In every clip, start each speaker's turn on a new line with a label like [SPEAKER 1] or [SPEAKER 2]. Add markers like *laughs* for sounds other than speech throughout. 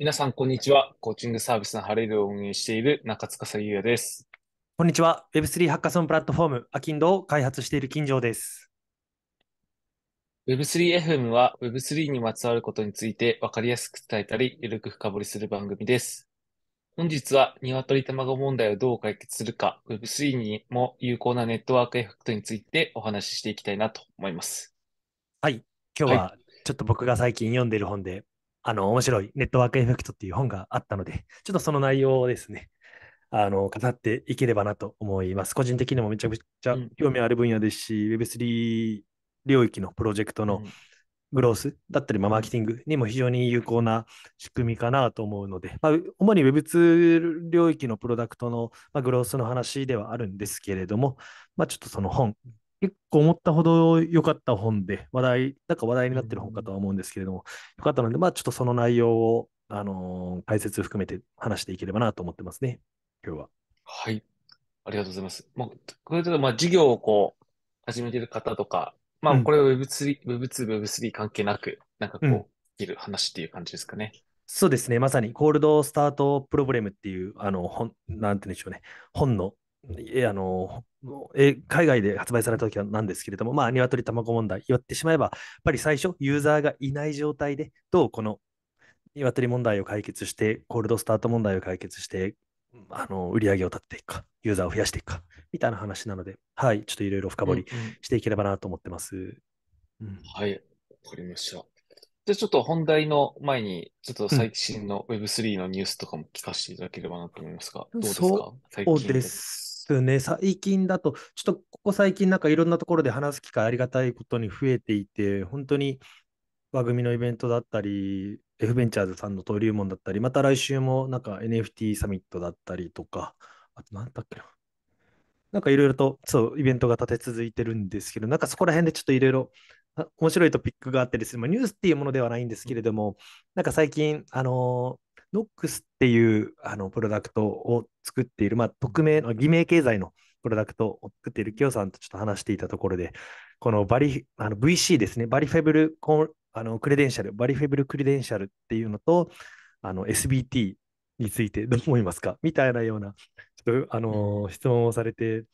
[SPEAKER 1] 皆さん、こんにちは。コーチングサービスのハレルを運営している中司優也です。
[SPEAKER 2] こんにちは。Web3 ハッカソンプラットフォーム、アキンドを開発している金城です。Web3FM
[SPEAKER 1] は Web3 にまつわることについて分かりやすく伝えたり、ゆるく深掘りする番組です。本日は鶏卵問題をどう解決するか、Web3 にも有効なネットワークエフェクトについてお話ししていきたいなと思います。はい。今日は
[SPEAKER 2] ちょっと僕が最近読んでいる本で、あの、面白いネットワークエフェクトっていう本があったので、*laughs* ちょっとその内容をですね、あの、語っていければなと思います。個人的にもめちゃくちゃ興味ある分野ですし、うん、Web3 領域のプロジェクトのグロースだったり、まマーケティングにも非常に有効な仕組みかなと思うので、まあ、主に Web2 領域のプロダクトの、まあ、グロースの話ではあるんですけれども、まあ、ちょっとその本結構思ったほど良かった本で、話題、なんか話題になってる本かとは思うんですけれども、良かったので、まあちょっとその内容を、あのー、解説含めて話していければなと思ってますね、今日は。はい。ありがとうございます。まあ、
[SPEAKER 1] これで、まあ、事業をこう、始めてる方とか、まあ、これは Web3、Web2、Web3 関係なく、なんかこう、いる話っていう感じですかね。
[SPEAKER 2] そうですね、まさに、コールドスタートプロブレムっていう、あの、本、なんて言うんでしょうね、本のえあのえ海外で発売された時はなんですけれども、まあ、鶏卵問題、言ってしまえば、やっぱり最初、ユーザーがいない状態で、どうこの鶏問題を解決して、コールドスタート問題を解決して、あの売り上げを立てていくか、ユーザーを増やしていくか、みたいな話なので、はい、ちょっといろいろ深掘りしていければなと思ってます。うん、はい、わかりま
[SPEAKER 1] した。じゃあちょっと本題の前に、ちょっと最新の Web3 のニュースとかも聞
[SPEAKER 2] かせていただければなと思いますが、うん、どうですかそうですすね。最近だと、ちょっとここ最近なんかいろんなところで話す機会ありがたいことに増えていて、本当に番組のイベントだったり、F ベンチャーズさんの登竜門だったり、また来週もなんか NFT サミットだったりとか、あと何だっけな。なんかいろいろとそうイベントが立て続いてるんですけど、なんかそこら辺でちょっといろいろ面白いトピックがあってですね、まあ、ニュースっていうものではないんですけれども、なんか最近、あのノックスっていうあのプロダクトを作っている、まあ、匿名の偽名経済のプロダクトを作っているキヨさんとちょっと話していたところで、このバリあの VC ですね、バリフェブルコあのクレデンシャル、バリフェブルクレデンシャルっていうのと、の SBT についてどう思いますかみたいなような、ちょっとあのー、質問をされて、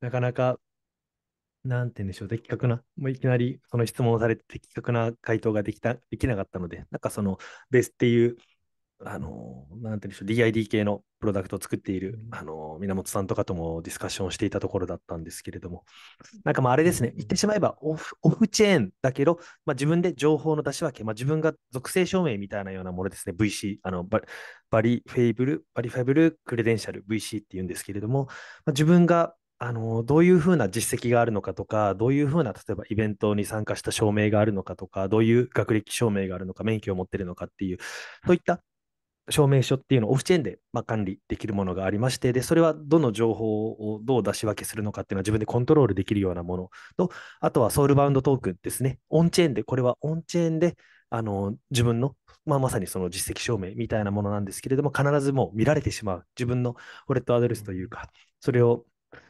[SPEAKER 2] なかなか、なんて言うんでしょう、的確な、もういきなりその質問をされて的確な回答ができたできなかったので、なんかその、ベースっていうあの、なんていうんでしょう、DID 系のプロダクトを作っている、あの、源さんとかともディスカッションしていたところだったんですけれども、なんかまああれですね、言ってしまえばオフオフチェーンだけど、まあ自分で情報の出し分け、まあ自分が属性証明みたいなようなものですね、VC、あのババリフェイブル、バリファイブルクレデンシャル、VC っていうんですけれども、まあ、自分があのどういうふうな実績があるのかとか、どういうふうな例えばイベントに参加した証明があるのかとか、どういう学歴証明があるのか、免許を持ってるのかっていう、そういった証明書っていうのをオフチェーンでま管理できるものがありまして、で、それはどの情報をどう出し分けするのかっていうのは自分でコントロールできるようなものと、あとはソウルバウンドトークンですね。オンチェーンで、これはオンチェーンで、あの、自分の、まあ、まさにその実績証明みたいなものなんですけれども、必ずもう見られてしまう。自分のウォレットアドレスというか、それを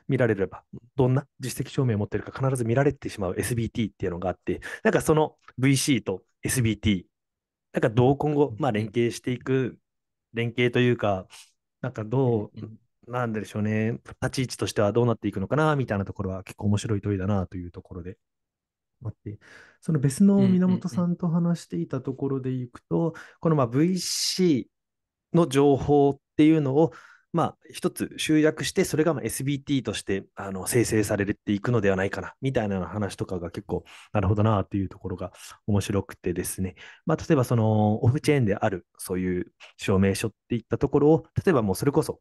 [SPEAKER 2] 見られれば、どんな実績証明を持ってるか必ず見られてしまう SBT っていうのがあって、なんかその VC と SBT、なんかどう今後、まあ、連携していく連携というか、なんかどう、なんでしょうね、立ち位置としてはどうなっていくのかな、みたいなところは結構面白い問いだなというところで。待って、その別の源さんと話していたところでいくと、このま VC の情報っていうのをまあ、一つ集約して、それがま SBT としてあの生成されていくのではないかな、みたいな話とかが結構、なるほどなっていうところが面白くてですね、まあ、例えばそのオフチェーンである、そういう証明書っていったところを、例えばもうそれこそ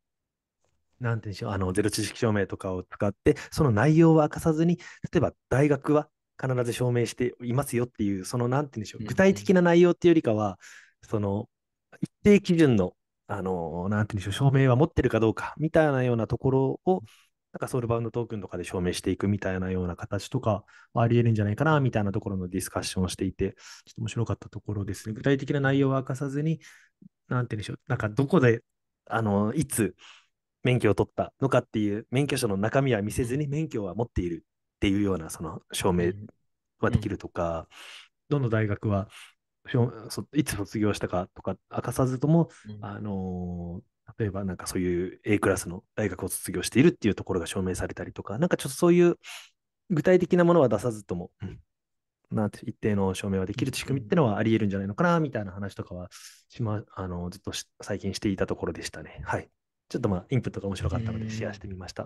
[SPEAKER 2] なんていうんでしょう、あの、ゼロ知識証明とかを使って、その内容は明かさずに、例えば大学は必ず証明していますよっていう、その、なんていうんでしょう、具体的な内容っていうよりかは、その、一定基準のあの、なんていうんでしょう、証明は持ってるかどうか、みたいなようなところを、なんかソウルバウンドトークンとかで証明していくみたいなような形とか、あり得るんじゃないかな、みたいなところのディスカッションをしていて、ちょっと面白かったところですね。具体的な内容は明かさずに、なんていうんでしょう、なんかどこで、あの、いつ免許を取ったのかっていう、免許証の中身は見せずに免許は持っているっていうような、その証明はできるとか、どの大学はいつ卒業したかとか明かさずとも、うん、あの例えばなんかそういう A クラスの大学を卒業しているっていうところが証明されたりとか、なんかちょっとそういう具体的なものは出さずとも、うん、なんて一定の証明はできる仕組みってのはあり得るんじゃないのかなみたいな話とかはし、ま、あのずっと最近していたところでしたね。はい。ちょっとまあインプットが面白かったのでシェアしてみました。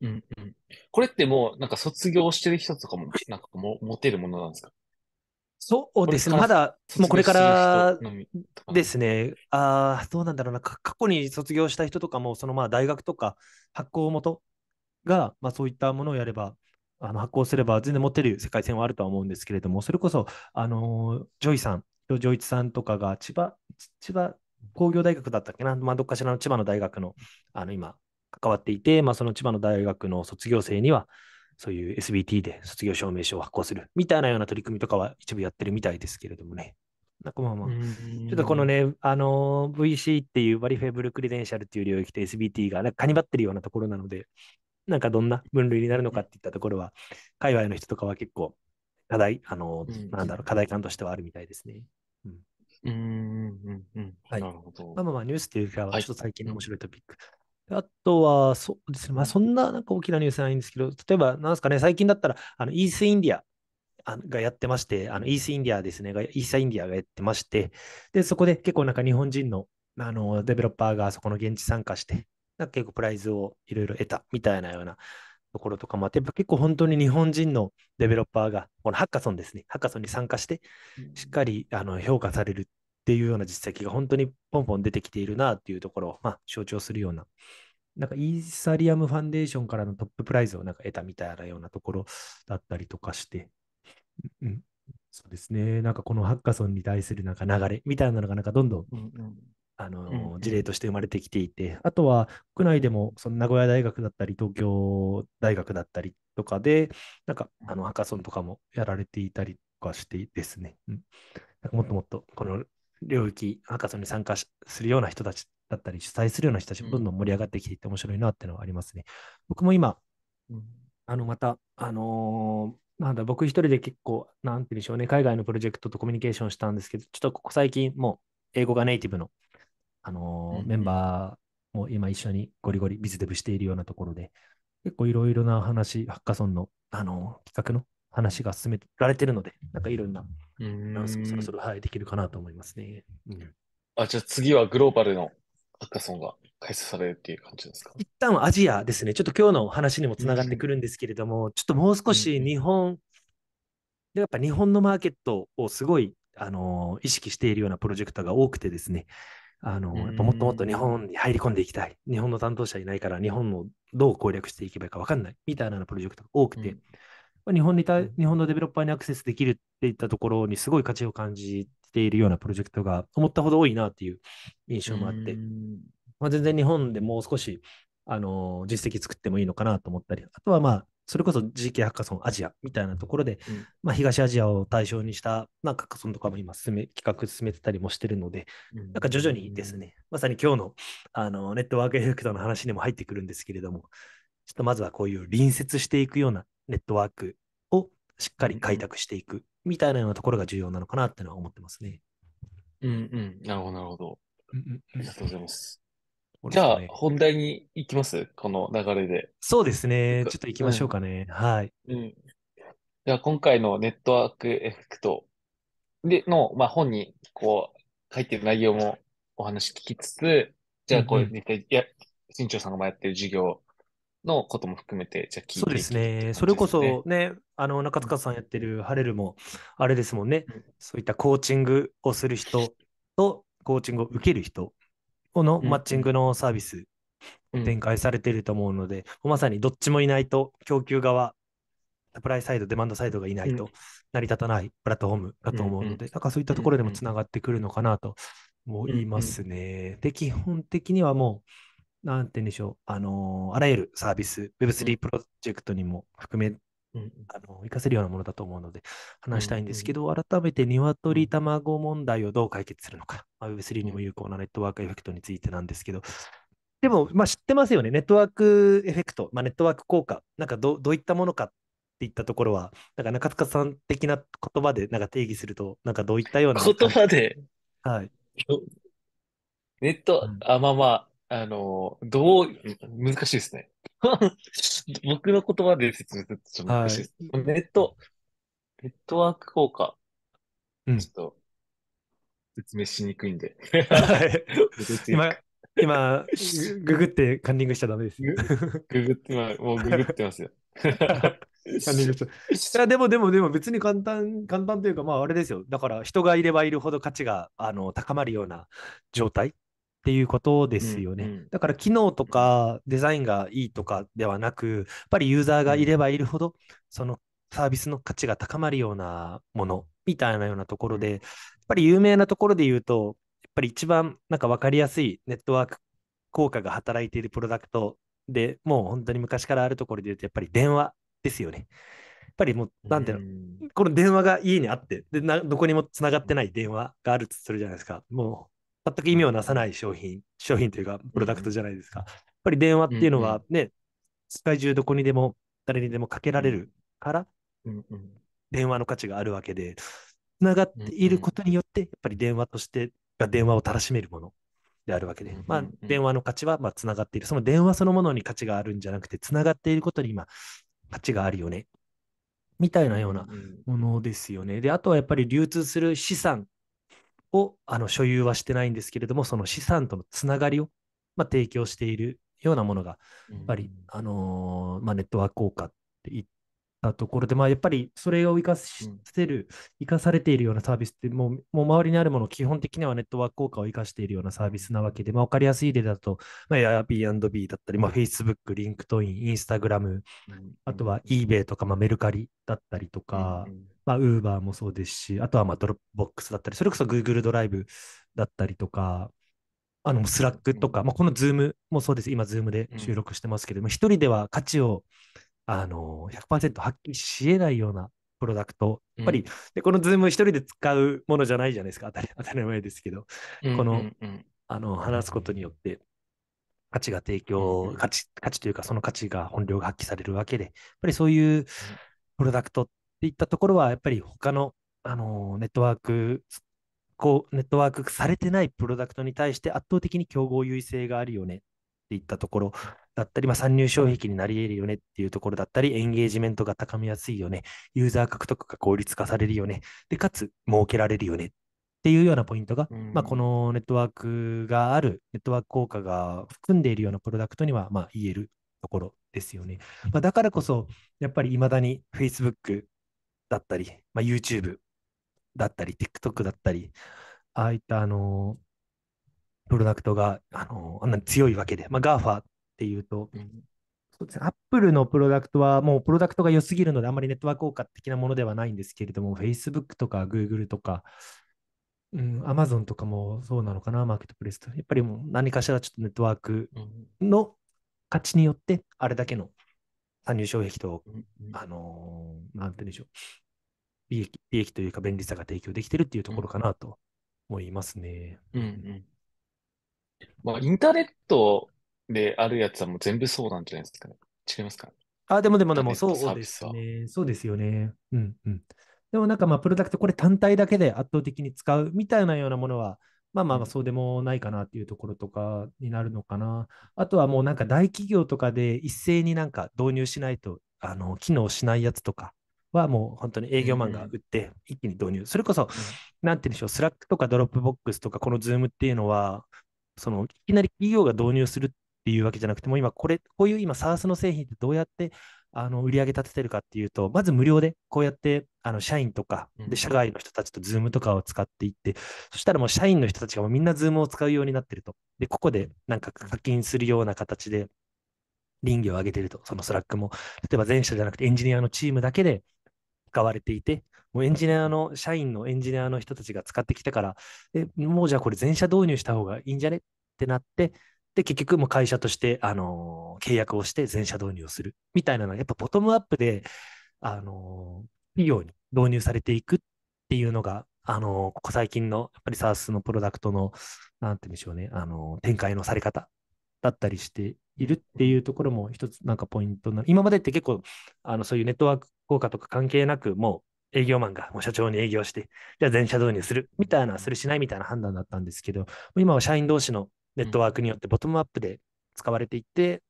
[SPEAKER 2] うんうん、
[SPEAKER 1] これってもうなんか卒業してる人とかもなんかも持てるものなんですか
[SPEAKER 2] そうですね、まだ、もうこれからですね、あどうなんだろうな、過去に卒業した人とかも、そのまあ大学とか発行元が、まあ、そういったものをやれば、あの発行すれば全然持てる世界線はあるとは思うんですけれども、それこそ、あのジョイさん、ジョイチさんとかが千葉、千葉工業大学だったっけな、まあ、どっかしらの千葉の大学の、あの今、関わっていて、まあ、その千葉の大学の卒業生には、そういう SBT で卒業証明書を発行するみたいなような取り組みとかは一部やってるみたいですけれどもね。なんかまあまあ、ちょっとこのね、あの VC っていうバリフェブルクリデンシャルっていう領域と SBT がなんかカニバってるようなところなので、なんかどんな分類になるのかっていったところは、海外の人とかは結構課題、あの、なんだろう、課題感としてはあるみたいですね。うん。うんうんうん、はい。なるほど。まあまあニュースというか、ちょっと最近の面白いトピック。はいあとは、そうですね。まあ、そんな、なんか大きなニュースないんですけど、例えば、なんですかね、最近だったら、あの、イースインディアがやってまして、あの、イースインディアですね、が、イーサインディアがやってまして、で、そこで結構なんか日本人の、あの、デベロッパーがそこの現地参加して、なんか結構プライズをいろいろ得たみたいなようなところとかもあって、やっぱ結構本当に日本人のデベロッパーが、このハッカソンですね、ハッカソンに参加して、しっかりあの評価されるっていうような実績が本当にポンポン出てきているなっていうところを、まあ、象徴するような、なんかイーサリアムファンデーションからのトッププライズをなんか得たみたいなようなところだったりとかして、うん、そうですね、なんかこのハッカソンに対するなんか流れみたいなのがなんかどんどん、うんうんあの、事例として生まれてきていて、あとは国内でもその名古屋大学だったり、東京大学だったりとかで、なんかあのハカソンとかもやられていたりとかしてですね、うん、なんかもっともっとこの領域、博士に参加するような人たちだったり、主催するような人たち、どんどん盛り上がってきていて面白いなっていうのはありますね。僕も今、あの、また、あのー、なんだ、僕一人で結構、なんていうんでしょうね、海外のプロジェクトとコミュニケーションしたんですけど、ちょっとここ最近、もう、英語がネイティブの、あのー、メンバーも今一緒にゴリゴリビズデブしているようなところで、結構いろいろな話、ハッカソンの、あのー、企画の話が進められてるので、なんかいろんなナンスもそろそろ、はい、できるかなと思いますね。うん、
[SPEAKER 1] あじゃあ次はグローバルのハッカソンが開催されるっていう感じですか一
[SPEAKER 2] 旦アジアですね、ちょっと今日の話にもつながってくるんですけれども、うん、ちょっともう少し日本、うん、やっぱ日本のマーケットをすごい、あの意識しているようなプロジェクトが多くてですね、あのやっぱもっともっと日本に入り込んでいきたい、日本の担当者いないから、日本をどう攻略していけばいいか分かんないみたいなプロジェクトが多くて、日本にた日本のデベロッパーにアクセスできるっていったところにすごい価値を感じているようなプロジェクトが思ったほど多いなっていう印象もあって、まあ、全然日本でもう少し、あの実績作ってもいいのかなと思ったり、あとはまあ、それこそ GK ハッカソンアジアみたいなところで、うん、まあ、東アジアを対象にしたまハッカソンとかも今進め企画進めてたりもしてるので、なんか徐々にですね、まさに今日のあのネットワークエフェクトの話にも入ってくるんですけれども、ちょっとまずはこういう隣接していくようなネットワークをしっかり開拓していくみたいなようなところが重要なのかなってのは思ってますね。うんうん。なるほど、なるほど。
[SPEAKER 1] ありがとうございます。ね、じゃあ、本題に行きますこの流れで。
[SPEAKER 2] そうですね。ちょっと行きましょうかね。うん、はい。
[SPEAKER 1] うん。じゃあ、今回のネットワークエフェクトでの、まあ、本にこう書いてる内容もお話聞きつつ、じゃあ、こう、うんうん、や、新潮さんがやってる授業のことも含めて、じゃ聞いていそうですね。それこそ
[SPEAKER 2] ね、あの中塚さんやってるハレルも、あれですもんね、うん、そういったコーチングをする人と、コーチングを受ける人のマッチングのサービス、展開されてると思うので、うん、まさにどっちもいないと、供給側、サプライサイド、デマンドサイドがいないと成り立たないプラットフォームだと思うので、うんうん、なんかそういったところでもつながってくるのかなと思いますね。うんうん、で、基本的にはもう、なんて言うんでしょう、あのー、あらゆるサービス、Web3 プロジェクトにも含め、うん、あの活かせるようなものだと思うので、話したいんですけど、うん改めて鶏卵問題をどう解決するのか、まあ、Web3 にも有効なネットワークエフェクトについてなんですけど、でも、まあ、知ってますよね、ネットワークエフェクト、まあ、ネットワーク効果、なんかどういったものかっていったところは、なんか中塚さん的な言葉でなんか定義すると、なんかどういったような。言葉で、はい、ネット、
[SPEAKER 1] あ、まあまあ、あの、どう、難しいですね。*laughs* 僕の言葉で説明するとちょっと難しいです。はい、ネット、ネットワーク効果、うん、ちょっと説明しにくいんで。今、
[SPEAKER 2] 今、ググってカンニングしちゃダメですよ。ググって、今、もうググってますよ。*laughs* いやでもでもでも別に簡単簡単というかまああれですよだから人がいればいるほど価値があの高まるような状態っていうことですよね。うんうん、だから機能とかデザインがいいとかではなく、やっぱりユーザーがいればいるほど、そのサービスの価値が高まるようなものみたいなようなところで、やっぱり有名なところで言うと、やっぱり一番なんか分かりやすいネットワーク効果が働いているプロダクトでもう本当に昔からあるところで言うと、やっぱり電話ですよね。やっぱりもう、なんていうの、この電話が家にあって、でどこにもつながってない電話があるとするじゃないですか。も全く意味をなさない商品、商品というか、プロダクトじゃないですか。やっぱり電話っていうのはね、世界中どこにでも、誰にでもかけられるから、電話の価値があるわけで、つながっていることによって、やっぱり電話としてが電話をたらしめるものであるわけで、まあ、電話の価値はまつながっている。その電話そのものに価値があるんじゃなくて、つながっていることに今、価値があるよね。みたいなようなものですよね。で、あとはやっぱり流通する資産をあの所有はしてないんですけれども、その資産とのつながりを、まあ、提供しているようなものが、やっぱり、うん、あのー、まあ、ネットワーク効果って言っところで、まあ、やっぱりそれを生かせる、生かされているようなサービスってもう、もう周りにあるもの、基本的にはネットワーク効果を生かしているようなサービスなわけで、まあ、分かりやすい例だと、まあ、Airbnb だったり、まあ、Facebook、LinkedIn、Instagram、あとは eBay とか、まあ、メルカリだったりとか、まあ、Uber もそうですし、あとはまあドロップボックスだったり、それこそ Google ドライブだったりとか、あのスラックとか、まあ、この Zoom もそうです、今、Zoom で収録してますけども、一人では価値をあの100%発揮しえないようなプロダクト、やっぱり、うん、でこの Zoom 一人で使うものじゃないじゃないですか、当たり当たり前ですけど、このあの話すことによって、価値が提供、価値、価値というか、その価値が本領が発揮されるわけで、やっぱりそういうプロダクトっていったところは、やっぱり他のあのネットワーク、こう、ネットワークされてないプロダクトに対して圧倒的に競合優位性があるよねっていったところだったり、まあ、参入障壁になり得るよねっていうところだったり、エンゲージメントが高めやすいよね、ユーザー獲得が効率化されるよね、でかつ設けられるよねっていうようなポイントが、うん、まあ、このネットワークがある、ネットワーク効果が含んでいるようなプロダクトにはまあ言えるところですよね。まあ、だからこそ、やっぱりいまだに Facebook だったり、まあ、YouTube だったり、TikTok だったり、ああいったあのプロダクトがあのあんなに強いわけで、まあ、GAFA っていうと、うん、そうですね、アップルのプロダクトはもうプロダクトが良すぎるので、あんまりネットワーク効果的なものではないんですけれども、Facebook とか Google とか、うん、Amazon とかもそうなのかな、マーケットプレイスと。やっぱりもう何かしらちょっとネットワークの価値によって、あれだけの参入障壁と、あのー、なんて言うんでしょう、利益利益というか便利さが提供できてるっていうところかなと思いますね。うん、うん、まあ、インターネッ
[SPEAKER 1] トであるやつはもう全部そうなんじゃないですかね。違いますか
[SPEAKER 2] あ、でもでもでも、そうですね。そうですよね。うんうん。でもなんかまあ、プロダクトこれ単体だけで圧倒的に使うみたいなようなものは、まあまあそうでもないかなっていうところとかになるのかな。あとはもうなんか大企業とかで一斉になんか導入しないと、あの、機能しないやつとかはもう本当に営業マンが売って一気に導入。それこそ、なんて言うんでしょう、スラックとかドロップボックスとかこのズームっていうのは、そのいきなり企業が導入するっていうわけじゃなくても、今これ、こういう今 SARS の製品ってどうやってあの売り上げ立ててるかっていうと、まず無料でこうやってあの社員とかで社外の人たちと Zoom とかを使っていって、そしたらもう社員の人たちがもうみんな Zoom を使うようになってると。で、ここでなんか課金するような形で林業を上げてると、そのスラックも。例えば全社じゃなくてエンジニアのチームだけで使われていて、もうエンジニアの、社員のエンジニアの人たちが使ってきたから、えもうじゃあこれ全社導入した方がいいんじゃねってなって、で、結局もう会社として、あの契約をして全社導入をするみたいなのが、やっぱボトムアップで、あの企業に導入されていくっていうのが、あのここ最近の、やっぱりサースのプロダクトの、なんて言うんでしょうね、あの展開のされ方だったりしているっていうところも一つなんかポイントな今までって結構あのそういうネットワーク効果とか関係なくもう営業マンがもう社長に営業してじゃあ全社導入するみたいなそれしないみたいな判断だったんですけど今は社員同士のネットワークによってボトムアップで使われていって、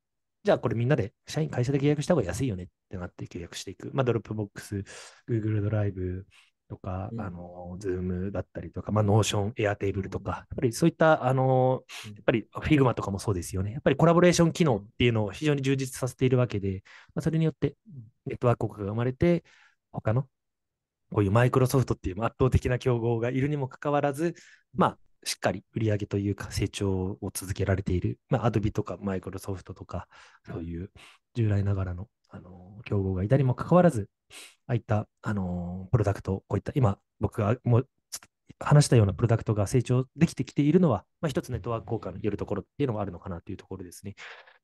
[SPEAKER 2] じゃあこれみんなで社員、会社で契約した方が安いよねってなって契約していく。まあ、ドロップボックス、Google ドライブとか、うん、あの、Zoom だったりとか、まあ、Notion、Airtable とか、やっぱりそういった、あの、やっぱり Figma とかもそうですよね。やっぱりコラボレーション機能っていうのを非常に充実させているわけで、まあ、それによってネットワーク効果が生まれて、他のこういうマイクロソフトっていう圧倒的な競合がいるにもかかわらず、まあ、しっかり売り上げというか成長を続けられている、まあ、Adobe とかマイクロソフトとか、そういう従来ながらのあの競合がいたにもかかわらず、ああいったあのプロダクト、こういった今、僕がもう話したようなプロダクトが成長できてきているのは、まあ、一つネットワーク効果によるところっていうのがあるのかなというところですね。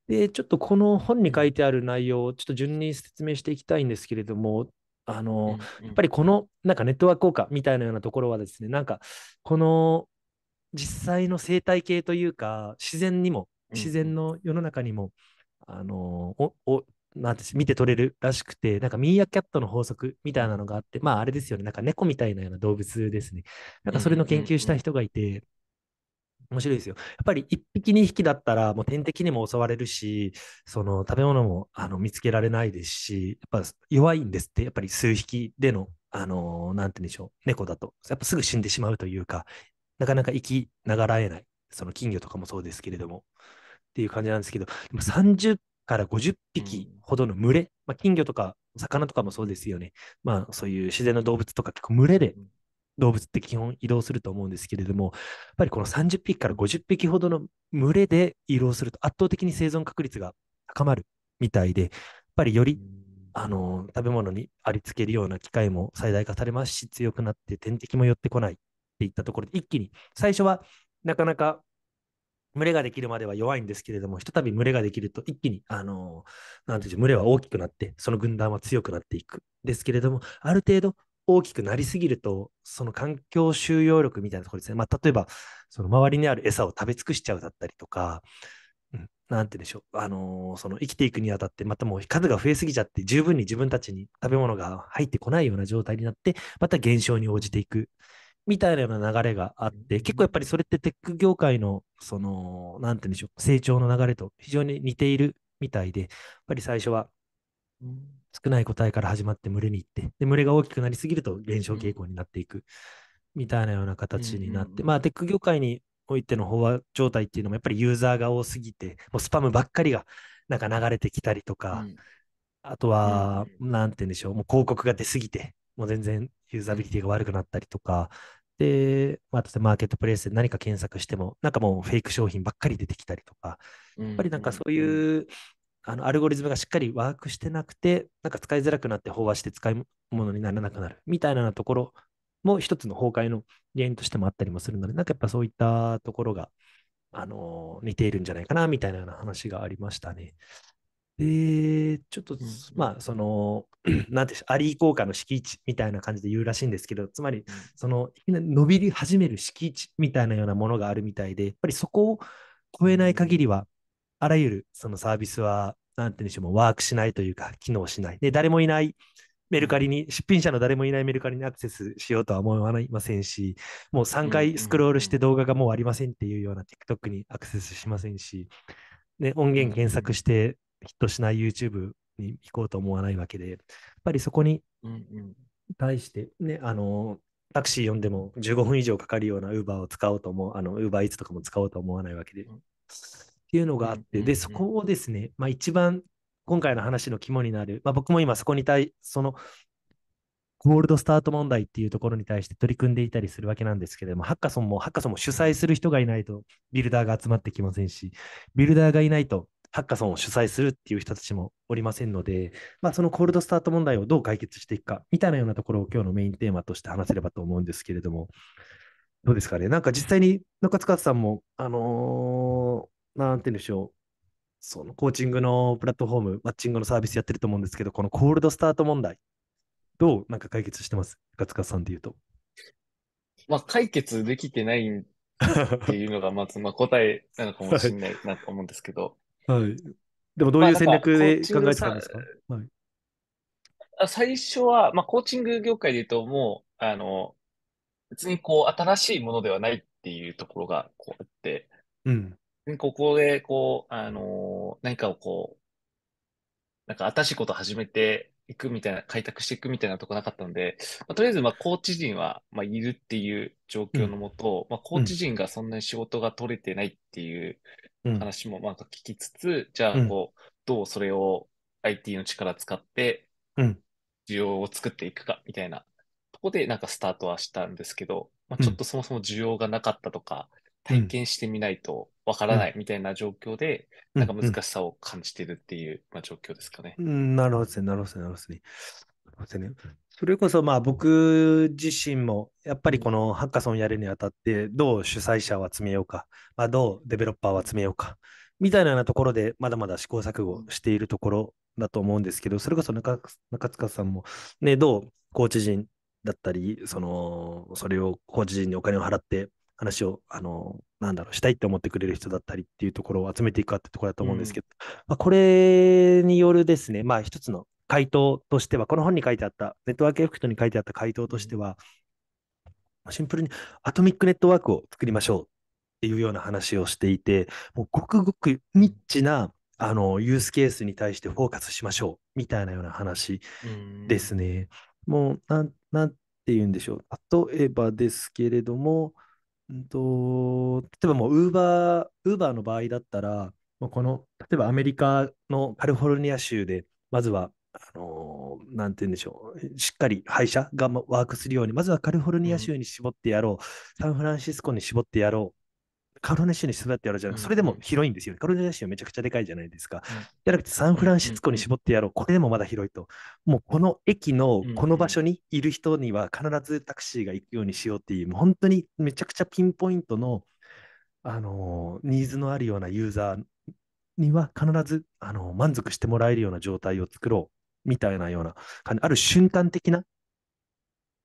[SPEAKER 2] で、ちょっとこの本に書いてある内容をちょっと順に説明していきたいんですけれども、あの、うんうん、やっぱりこのなんかネットワーク効果みたいなようなところはですね、なんかこの実際の生態系というか自然にも自然の世の中にも、うん、あのおおんて見て取れるらしくて、なんかミーアキャットの法則みたいなのがあって、まああれですよね、なんか猫みたいなような動物ですね。なんかそれの研究した人がいて、面白いですよ。やっぱり1匹2匹だったら、もう天敵にも襲われるし、その食べ物もあの見つけられないですし、やっぱ弱いんですって、やっぱり数匹での、あのー、なんて言うんでしょう、猫だと。やっぱすぐ死んでしまうというか、なかなか生きながらえない。その金魚とかもそうですけれども、っていう感じなんですけど、でも30から50匹ほどの群れ、うん、まあ、金魚とか魚とかもそうですよね。まあそういう自然の動物とか結構群れで動物って基本移動すると思うんですけれども、やっぱりこの30匹から50匹ほどの群れで移動すると圧倒的に生存確率が高まるみたいで、やっぱりより、あの食べ物にありつけるような機会も最大化されますし、強くなって天敵も寄ってこないっていったところで、一気に、最初はなかなか群れができるまでは弱いんですけれども、ひとたび群れができると、一気に、あのー、なんていう群れは大きくなって、その軍団は強くなっていく。ですけれども、ある程度、大きくなりすぎると、その環境収容力みたいなところですね。まあ、例えば、その周りにある餌を食べ尽くしちゃうだったりとか、うん、なんて言うんでしょう、あのー、その生きていくにあたって、またもう数が増えすぎちゃって、十分に自分たちに食べ物が入ってこないような状態になって、また減少に応じていくみたいなような流れがあって、結構やっぱりそれってテック業界の、その、なんて言うんでしょう、成長の流れと非常に似ているみたいで、やっぱり最初は少ない個体から始まって群れに行って、で群れが大きくなりすぎると減少傾向になっていくみたいなような形になって、まあ、テック業界においての飽和状態っていうのもやっぱりユーザーが多すぎて、もうスパムばっかりがなんか流れてきたりとか、あとは、なんて言うんでしょう、もう広告が出すぎて、もう全然ユーザビリティが悪くなったりとか、で、まあ、例えばマーケットプレイスで何か検索しても、なんかもうフェイク商品ばっかり出てきたりとか、やっぱりなんかそういう、うん、あのアルゴリズムがしっかりワークしてなくて、なんか使いづらくなって飽和して使い物にならなくなるみたいなところも一つの崩壊の原因としてもあったりもするので、なんかやっぱそういったところが、あの似ているんじゃないかなみたいな話がありましたね。で、ちょっと、うん、まあ、その、*clears throat* なんてアリー効果の敷地みたいな感じで言うらしいんですけど、つまり、その伸び始める敷地みたいなようなものがあるみたいで、やっぱりそこを超えない限りは、あらゆるそのサービスは、なんていうんでしょう、ワークしないというか、機能しない。で、誰もいないメルカリに、出品者の誰もいないメルカリにアクセスしようとは思いませんし、もう3回スクロールして動画がもうありませんっていうような TikTok にアクセスしませんし、ね、音源検索してヒットしない YouTube に行こうと思わないわけで、やっぱりそこに対してね、あの、タクシー呼んでも15分以上かかるようなウーバーを使おうと思う、あの、ウーバーイーツとかも使おうと思わないわけで。っていうのがあって、で、そこをですね、まあ一番今回の話の肝になる、まあ僕も今そこに対、その、ゴールドスタート問題っていうところに対して取り組んでいたりするわけなんですけれども、ハッカソンも、ハッカソンも主催する人がいないと、ビルダーが集まってきませんし、ビルダーがいないと、ハッカソンを主催するっていう人たちもおりませんので、まあ、そのコールドスタート問題をどう解決していくかみたいなようなところを今日のメインテーマとして話せればと思うんですけれども、どうですかね、なんか実際に中塚さんも、あのー、なんていうんでしょう、そのコーチングのプラットフォーム、マッチングのサービスやってると思うんですけど、このコールドスタート問題、どうなんか解決してます、中塚さんでいうと。
[SPEAKER 1] まあ、解決できてないっていうのが、まず、まあ、答えなのかもしれないなと思うんですけど、
[SPEAKER 2] はい。でもどういう戦略で考えてたんですか、まあ、はい、
[SPEAKER 1] 最初は、まあ、コーチング業界で言うと、もう、あの、別にこう、新しいものではないっていうところがこうあって、うん。ここで、こう、あの何かをこう、なんか新しいことを始めて、行くみたいな、開拓していくみたいなとこなかったので、まあ、とりあえず、まあ、コーチ陣は、まあ、いるっていう状況のもと、うん、まあ、コーチ陣がそんなに仕事が取れてないっていう話も、まあ、聞きつつ、うん、じゃあ、こう、どうそれを IT の力使って、需要を作っていくか、みたいなとこで、なんかスタートはしたんですけど、まあ、ちょっとそもそも需要がなかったとか、体験してみないとわからないみたいな状況で、うんなんか難しさを感じてるっていう、まあ、状況ですかね。
[SPEAKER 2] うん、なるほどですね、なるほどですね、なるほどですね。それこそまあ僕自身もやっぱりこのハッカソンやるにあたってどう主催者を集めようか、まあ、どうデベロッパーを集めようかみたいなところでまだまだ試行錯誤しているところだと思うんですけどそれこそ中塚さんも、ね、どうコーチ陣だったりそのそれをコーチ陣にお金を払って話を、あの、なんだろう、したいって思ってくれる人だったりっていうところを集めていくかってところだと思うんですけど、うん、まあ、これによるですね、まあ、一つの回答としては、この本に書いてあった、ネットワークエフェクトに書いてあった回答としては、シンプルにアトミックネットワークを作りましょうっていうような話をしていて、もうごくごくニッチなあのユースケースに対してフォーカスしましょうみたいなような話ですね。うもうなん、なんて言うんでしょう。例えばですけれども、うんと、例えばもうウーバー、ウーバーの場合だったら、この、例えばアメリカのカリフォルニア州で、まずは、あのー、なんて言うんでしょう、しっかり廃車がワークするように、まずはカリフォルニア州に絞ってやろう、サンフランシスコに絞ってやろうカロネアに育ってやろうじゃなくて、それでも広いんですよ。カロネアめちゃくちゃでかいじゃないですか。じゃなくて、サンフランシスコに絞ってやろう。これでもまだ広いと。もうこの駅のこの場所にいる人には必ずタクシーが行くようにしようっていう、もう本当にめちゃくちゃピンポイントの、あのニーズのあるようなユーザーには必ず、あの満足してもらえるような状態を作ろうみたいなような感じ、ある瞬間的な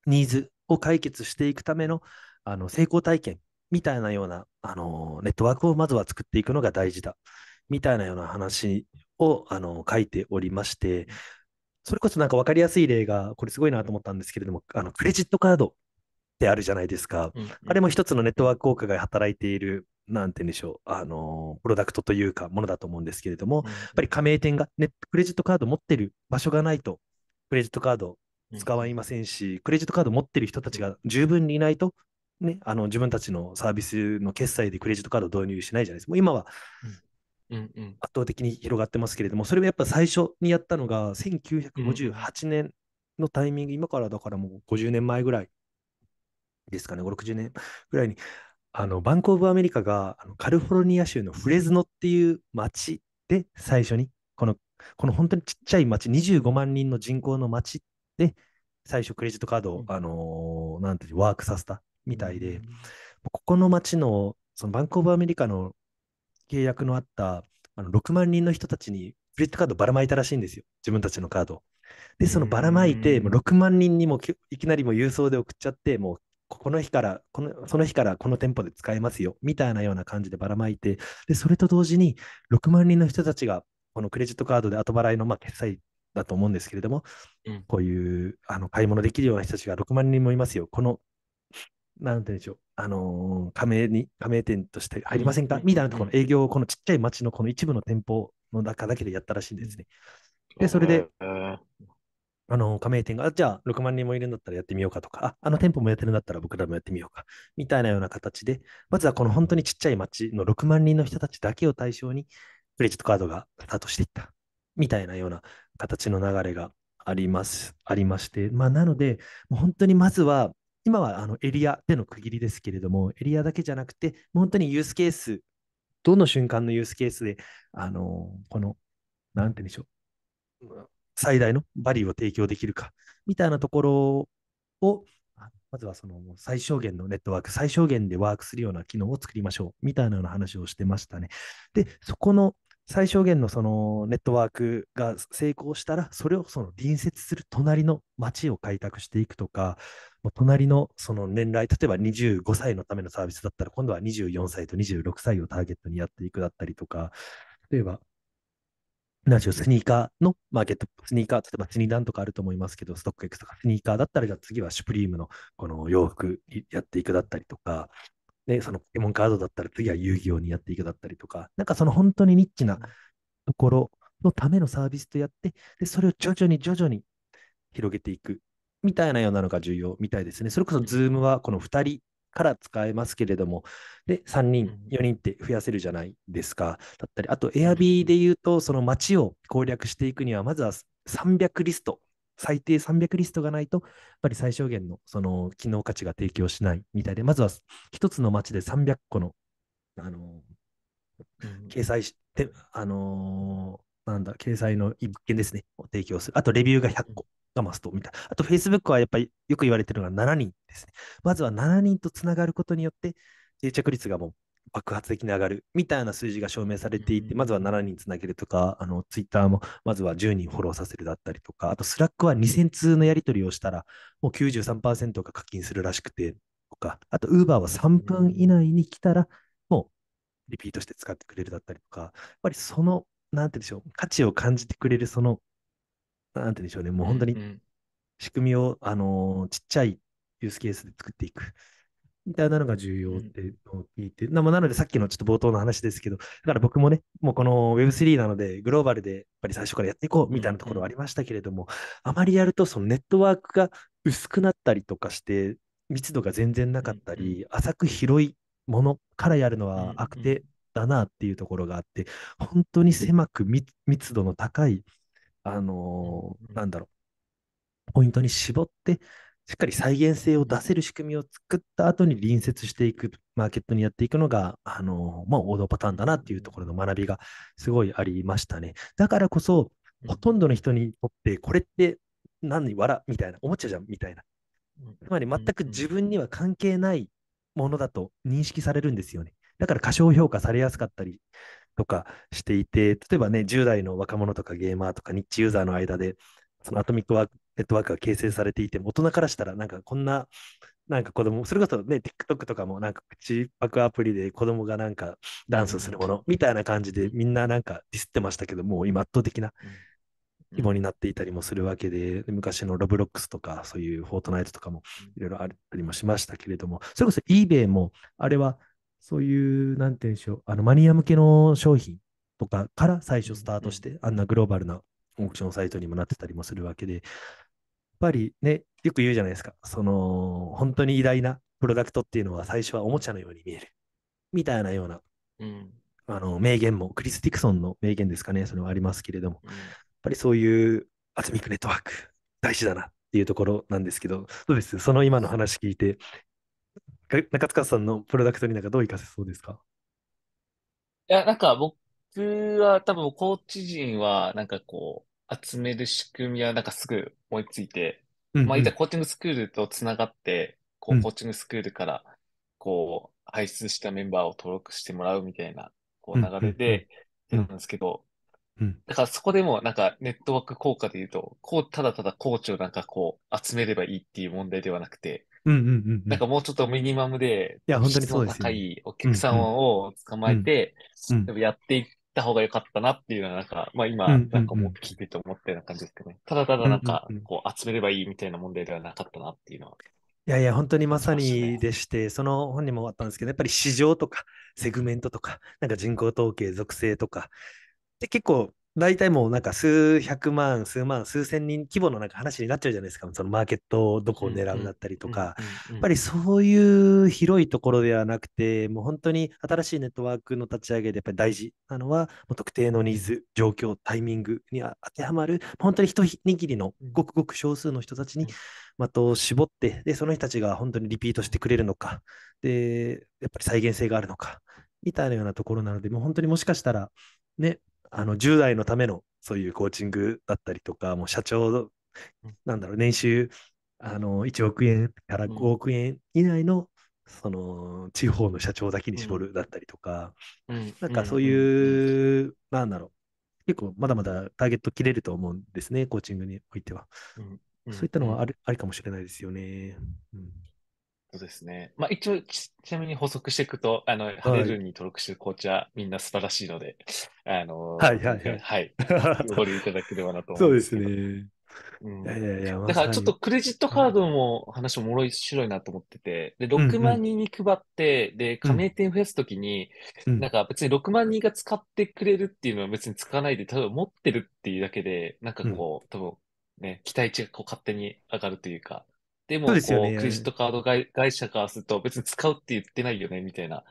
[SPEAKER 2] ニーズを解決していくためのあの成功体験みたいなような、あのネットワークをまずは作っていくのが大事だ、みたいなような話を、あの書いておりまして、それこそなんか分かりやすい例が、これすごいなと思ったんですけれども、あのクレジットカードってあるじゃないですか。うんうん、あれも一つのネットワーク効果が働いている、なんて言うんでしょう、あのプロダクトというか、ものだと思うんですけれども、うんうん、やっぱり加盟店が、ね、クレジットカード持ってる場所がないと、クレジットカード使わいませんし、クレジットカード持ってる人たちが十分にいないと、ね、あの自分たちのサービスの決済でクレジットカード導入しないじゃないですか。もう今は
[SPEAKER 3] 圧
[SPEAKER 2] 倒的に広がってますけれども、それはやっぱ最初にやったのが1958年のタイミング、うん、今からだからもう50年前ぐらいですかね、5、60年ぐらいに、あのバンコブ・アメリカがあのカリフォルニア州のフレズノっていう町で最初に、このこの本当にちっちゃい町、25万人の人口の町で最初クレジットカードを、うん、あのー、なんていうワークさせたみたいで、うん、ここの町のそのバンク・オブ・アメリカの契約のあったあの6万人の人たちにクレジットカードばらまいたらしいんですよ、自分たちのカードで、そのばらまいて、もう6万人にもいきなりも郵送で送っちゃって、もうこの日からこの、その日からこの店舗で使えますよ、みたいなような感じでばらまいて、でそれと同時に6万人の人たちが、このクレジットカードで後払いのまあ決済だと思うんですけれども、うん、こういうあの買い物できるような人たちが6万人もいますよ、このなんて言うんでしょう、あのー、加盟に、加盟店として入りませんかみたいなところの営業をこのちっちゃい町のこの一部の店舗の中だけでやったらしいんですね。で、それで、あのー、加盟店が、じゃあ6万人もいるんだったらやってみようかとか、あ、あの店舗もやってるんだったら僕らもやってみようか、みたいなような形で、まずはこの本当にちっちゃい町の6万人の人たちだけを対象に、クレジットカードがスタートしていった、みたいなような形の流れがあります、ありまして、まあ、なので、もう本当にまずは、今はあのエリアでの区切りですけれども、エリアだけじゃなくて、本当にユースケース、どの瞬間のユースケースで、あのー、この、なんていうんでしょう、最大のバリューを提供できるか、みたいなところを、まずはその最小限のネットワーク、最小限でワークするような機能を作りましょう、みたいなような話をしてましたね。で、そこの最小限のそのネットワークが成功したら、それをその隣接する隣の町を開拓していくとか、もう隣のその年来、例えば25歳のためのサービスだったら、今度は24歳と26歳をターゲットにやっていくだったりとか、例えば、ラジオスニーカーのマーケット、スニーカー、例えばスニーダンとかあると思いますけど、ストック X とかスニーカーだったら、じゃあ次はシュプリームのこの洋服やっていくだったりとか、で、そのポケモンカードだったら次は遊戯王にやっていくだったりとか、なんかその本当にニッチなところのためのサービスとやって、でそれを徐々に徐々に広げていくみたいなようなのが重要みたいですね。それこそ Zoom はこの2人から使えますけれども、で、3人、4人って増やせるじゃないですか。だったり、あと Airb で言うと、その街を攻略していくには、まずは300リスト、最低300リストがないと、やっぱり最小限のその機能価値が提供しないみたいで、まずは1つの街で300個の、あの掲載して、あのー、なんだ、掲載の一件ですね、を提供する。あと、レビューが100個みたいな。あと、Facebook はやっぱりよく言われてるのが7人ですね。まずは7人とつながることによって、定着率がもう爆発的に上がるみたいな数字が証明されていて、まずは7人つなげるとか、あの、Twitter もまずは10人フォローさせるだったりとか、あと、Slack は2000通のやり取りをしたら、もう93%が課金するらしくて、とか、あと、Uber は3分以内に来たら、もうリピートして使ってくれるだったりとか、やっぱりその、なんていうんでしょう、価値を感じてくれる、そのなんて言うんでしょうね、もう本当に仕組みを、あのちっちゃいユースケースで作っていく。みたいなのが重要って聞いて、うん、なのでさっきのちょっと冒頭の話ですけど、だから僕もね、もうこの Web3 なので、グローバルでやっぱり最初からやっていこうみたいなところはありましたけれども、あまりやると、そのネットワークが薄くなったりとかして、密度が全然なかったり、浅く広いものからやるのは悪手だなっていうところがあって、本当に狭く密度の高いあのー、なんだろう、ポイントに絞って、しっかり再現性を出せる仕組みを作った後に隣接していく、マーケットにやっていくのが、あのー、まあ、王道パターンだなっていうところの学びがすごいありましたね。だからこそ、ほとんどの人にとって、これって何笑みたいな、思っちゃうじゃんみたいな。つまり全く自分には関係ないものだと認識されるんですよね。だから過小評価されやすかったりとかしていて、例えばね、10代の若者とかゲーマーとかニッチユーザーの間で、そのアトミックワークネットワークが形成されていて、大人からしたら、なんかこんな、なんか子供、それこそね、TikTok とかもなんか口パクアプリで子供がなんかダンスするものみたいな感じでみんななんかディスってましたけど、もう今圧倒的な規模になっていたりもするわけで、昔のロブロックスとかそういうフォートナイトとかもいろいろあったりもしましたけれども、それこそ eBay もあれはそういう、なんていうんでしょう、あのマニア向けの商品とかから最初スタートして、あんなグローバルなオークションサイトにもなってたりもするわけで、やっぱりね、よく言うじゃないですか、その、本当に偉大なプロダクトっていうのは最初はおもちゃのように見える。みたいなような、うん、あの名言も、クリス・ティクソンの名言ですかね、それはありますけれども、うん、やっぱりそういうアズミックネットワーク、大事だなっていうところなんですけど、そうです、その今の話聞いて、中塚さんのプロダクトになんかどういかせそうですか
[SPEAKER 1] いや、なんか僕は多分コーチ陣はなんかこう集める仕組みはなんかすぐ思いついて、うんうん、まあいざコーチングスクールとつながって、こうコーチングスクールからこう排出したメンバーを登録してもらうみたいなこう流れでなんですけど、だからそこでもなんかネットワーク効果で言うと、こうただただコーチをなんかこう集めればいいっていう問題ではなくて、
[SPEAKER 3] うんうんうん、な
[SPEAKER 1] んかもうちょっとミニマムで、いや、本当にそうです、ね。高いお客さんを捕まえて、やっていった方が良かったなっていうのは、なんか、まあ今、なんかもう聞いてて思ったような感じですけどね。ただただなんか、こう集めればいいみたいな問題ではなかったなっていうのは。
[SPEAKER 2] いやいや、本当にまさにでして、その本にもあったんですけど、やっぱり市場とか、セグメントとか、なんか人口統計、属性とか、で結構大体もうなんか数百万、数万、数千人規模のなんか話になっちゃうじゃないですか、そのマーケットをどこを狙うだったりとか、やっぱりそういう広いところではなくて、もう本当に新しいネットワークの立ち上げでやっぱり大事なのは、もう特定のニーズ、状況、タイミングに当てはまる、本当に一握りのごくごく少数の人たちに的を絞って、でその人たちが本当にリピートしてくれるのか、でやっぱり再現性があるのか、みたいなようなところなので、もう本当にもしかしたら、ね、あの10代のためのそういうコーチングだったりとか、もう社長、なんだろう、年収あの1億円から5億円以内の、その地方の社長だけに絞るだったりとか、なんかそういう、なんだろう、結構まだまだターゲット切れると思うんですね、コーチングにおいては。そういったのはある,、ありかもしれないですよね。うん
[SPEAKER 1] そうですね。まあ一応ち、ちなみに補足していくと、あの、はい、ハネルに登録してる紅茶、みんな素晴らしいので、あのはいはいはい。*laughs* はい。*laughs* ご利用いただければなと思います。そうですね。うん、いやいやだからちょっとクレジットカードも話もろい白いなと思ってて、で、6万人に配って、うんうん、で、加盟店増やすときに、うん、なんか別に6万人が使ってくれるっていうのは別に使わないで、多分持ってるっていうだけで、なんかこう、うん、多分ね、期待値がこう勝手に上がるというか、でもこうでねクレジットカード会会社からすると別に使うって言ってないよねみたいな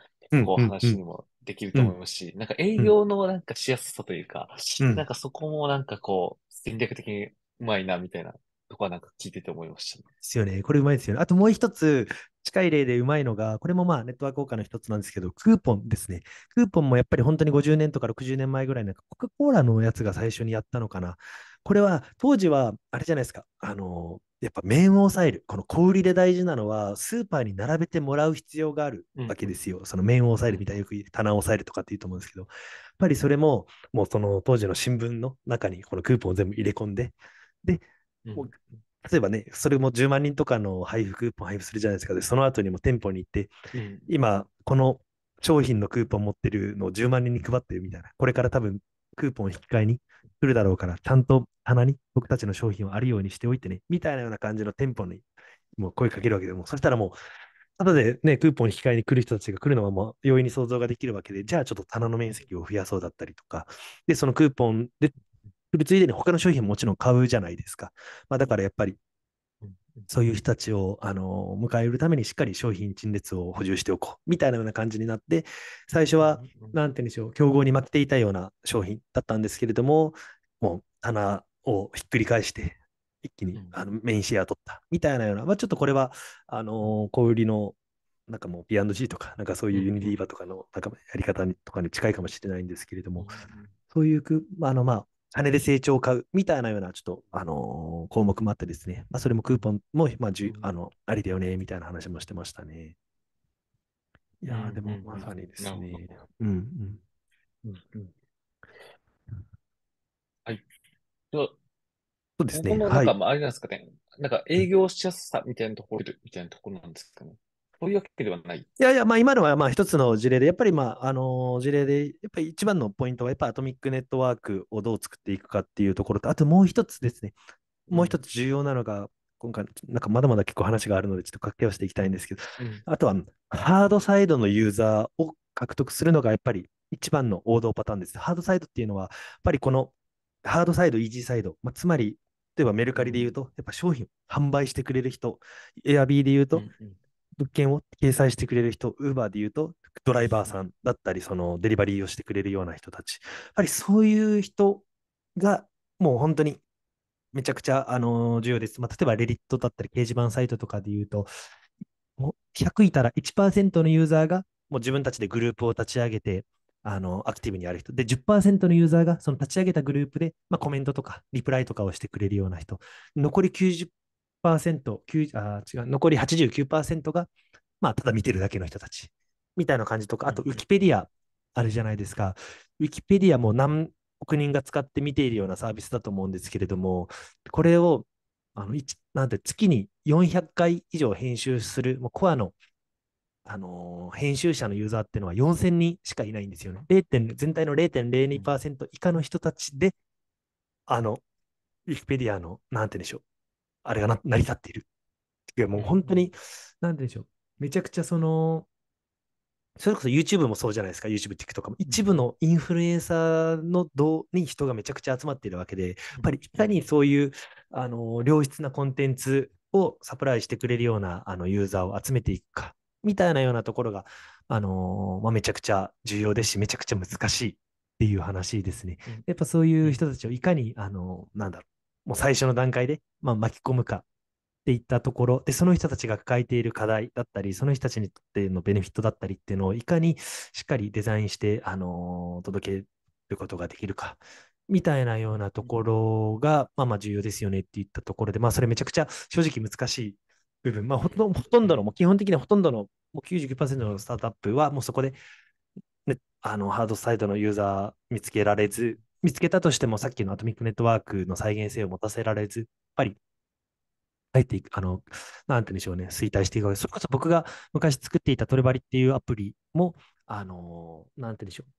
[SPEAKER 1] こう話にもできると思いますし、なんか営業のなんかしやすさというか、うんなんかそこもなんかこう戦略的にうまいなみ
[SPEAKER 2] たいなとこはなんか聞いてて思いましたね。ですよね。これうまいですよね。あともう一つ、近い例でうまいのが、これもまあネットワーク効果の一つなんですけど、クーポンですね。クーポンもやっぱり本当に50年とか60年前ぐらいなんか、コカ・コーラのやつが最初にやったのかな。これは当時は、あれじゃないですか、あの、やっぱ面を抑える。この小売りで大事なのは、スーパーに並べてもらう必要があるわけですよ。うん、その面を抑えるみたいな、よく棚を抑えるとかっていうと思うんですけど、やっぱりそれも、もうその当時の新聞の中にこのクーポンを全部入れ込んで、で、うん、例えばね、それも10万人とかの配布クーポン配布するじゃないですか。で、その後にも店舗に行って、うん、今、この商品のクーポン持ってるのを10万人に配ってるみたいな、これから多分クーポン引き換えに来るだろうから、ちゃんと棚に僕たちの商品をあるようにしておいてね、みたいなような感じの店舗にもう声かけるわけでも、そしたらもう、ただでね、クーポン引き換えに来る人たちが来るのはもう容易に想像ができるわけで、じゃあちょっと棚の面積を増やそうだったりとか、で、そのクーポンで来るついでに他の商品ももちろん買うじゃないですか。まあ、だからやっぱりそういう人たちをあの迎え入れるためにしっかり商品陳列を補充しておこうみたいなような感じになって最初はなんて言うんでしょう競合に負けていたような商品だったんですけれどももう棚をひっくり返して一気にあのメインシェア取ったみたいなような、まあ、ちょっとこれはあの小売りのなんかもう P&G とかなんかそういうユニィーバとかのなんかやり方とかに近いかもしれないんですけれども、そういうあのまあ金で成長を買うみたいなような、ちょっと、あのー、項目もあってですね、まあ、それもクーポンも、まあ、じゅあのありだよね、みたいな話もしてましたね。いやでもまさにですね。うん
[SPEAKER 1] うん。はい。では、そうですね。このなんか、はい、あれなんですかね、なんか営業しやすさみたいなところみたいなところなんですかね。そういうわけではない。い
[SPEAKER 2] やいや、まあ、今のはまあ一つの事例で、やっぱり、まああの事例で、やっぱり一番のポイントは、やっぱアトミックネットワークをどう作っていくかっていうところと、あともう一つですね、もう一つ重要なのが、今回、なんかまだまだ結構話があるので、ちょっと掛け合わせていきたいんですけど、うん、あとはハードサイドのユーザーを獲得するのがやっぱり一番の王道パターンです。ハードサイドっていうのは、やっぱりこのハードサイド、イージーサイド、まあ、つまり、例えばメルカリで言うと、やっぱ商品販売してくれる人、エアビーで言うと、物件を掲載してくれる人、ウーバーで言うと、ドライバーさんだったり、そのデリバリーをしてくれるような人たち、やっぱりそういう人が、もう本当にめちゃくちゃ、あの重要です。まあ、例えば、レリットだったり、掲示板サイトとかで言うと、もう100いたら1%のユーザーが、もう自分たちでグループを立ち上げて、あのアクティブにある人。で、10%のユーザーがその立ち上げたグループで、まあ、コメントとかリプライとかをしてくれるような人。残り90あ違う残り89%が、まあ、ただ見てるだけの人たちみたいな感じとか、あと、ウィキペディア、あるじゃないですか、ウィキペディアも何億人が使って見ているようなサービスだと思うんですけれども、これをあのなんて月に400回以上編集する、もうコアの、あのー、編集者のユーザーっていうのは4000人しかいないんですよね。0. 全体の0.02%以下の人たちで、あの、ウィキペディアの、なんて言うんでしょう、あれが成り立っている。いや、もう本当に、なんでしょう。めちゃくちゃその、それこそ YouTube もそうじゃないですか、YouTube、TikTok も。一部のインフルエンサーの動に人がめちゃくちゃ集まっているわけで、やっぱりいかにそういうあの良質なコンテンツをサプライしてくれるようなあのユーザーを集めていくか、みたいなようなところが、あのまあ、めちゃくちゃ重要ですし、めちゃくちゃ難しいっていう話ですね。やっぱそういう人たちをいかに、あのなんだろう、もう最初の段階で、まあ、巻き込むかっていったところで、その人たちが抱えている課題だったり、その人たちにとってのベネフィットだったりっていうのをいかにしっかりデザインして、あのー、届けることができるか。みたいなようなところが、まあまあ重要ですよねっていったところで、まあそれめちゃくちゃ正直難しい部分、まあほとほとんどの、もう基本的にはほとんどのもう99%のスタートアップはもうそこで、ね、あのハードサイドのユーザー見つけられず、見つけたとしても、さっきのアトミックネットワークの再現性を持たせられず、やっぱり入っていく、あの、なんて言うんでしょうね、衰退していくわけです。それこそ僕が昔作っていたトレバリっていうアプリも、あの、なんて言うんでしょう。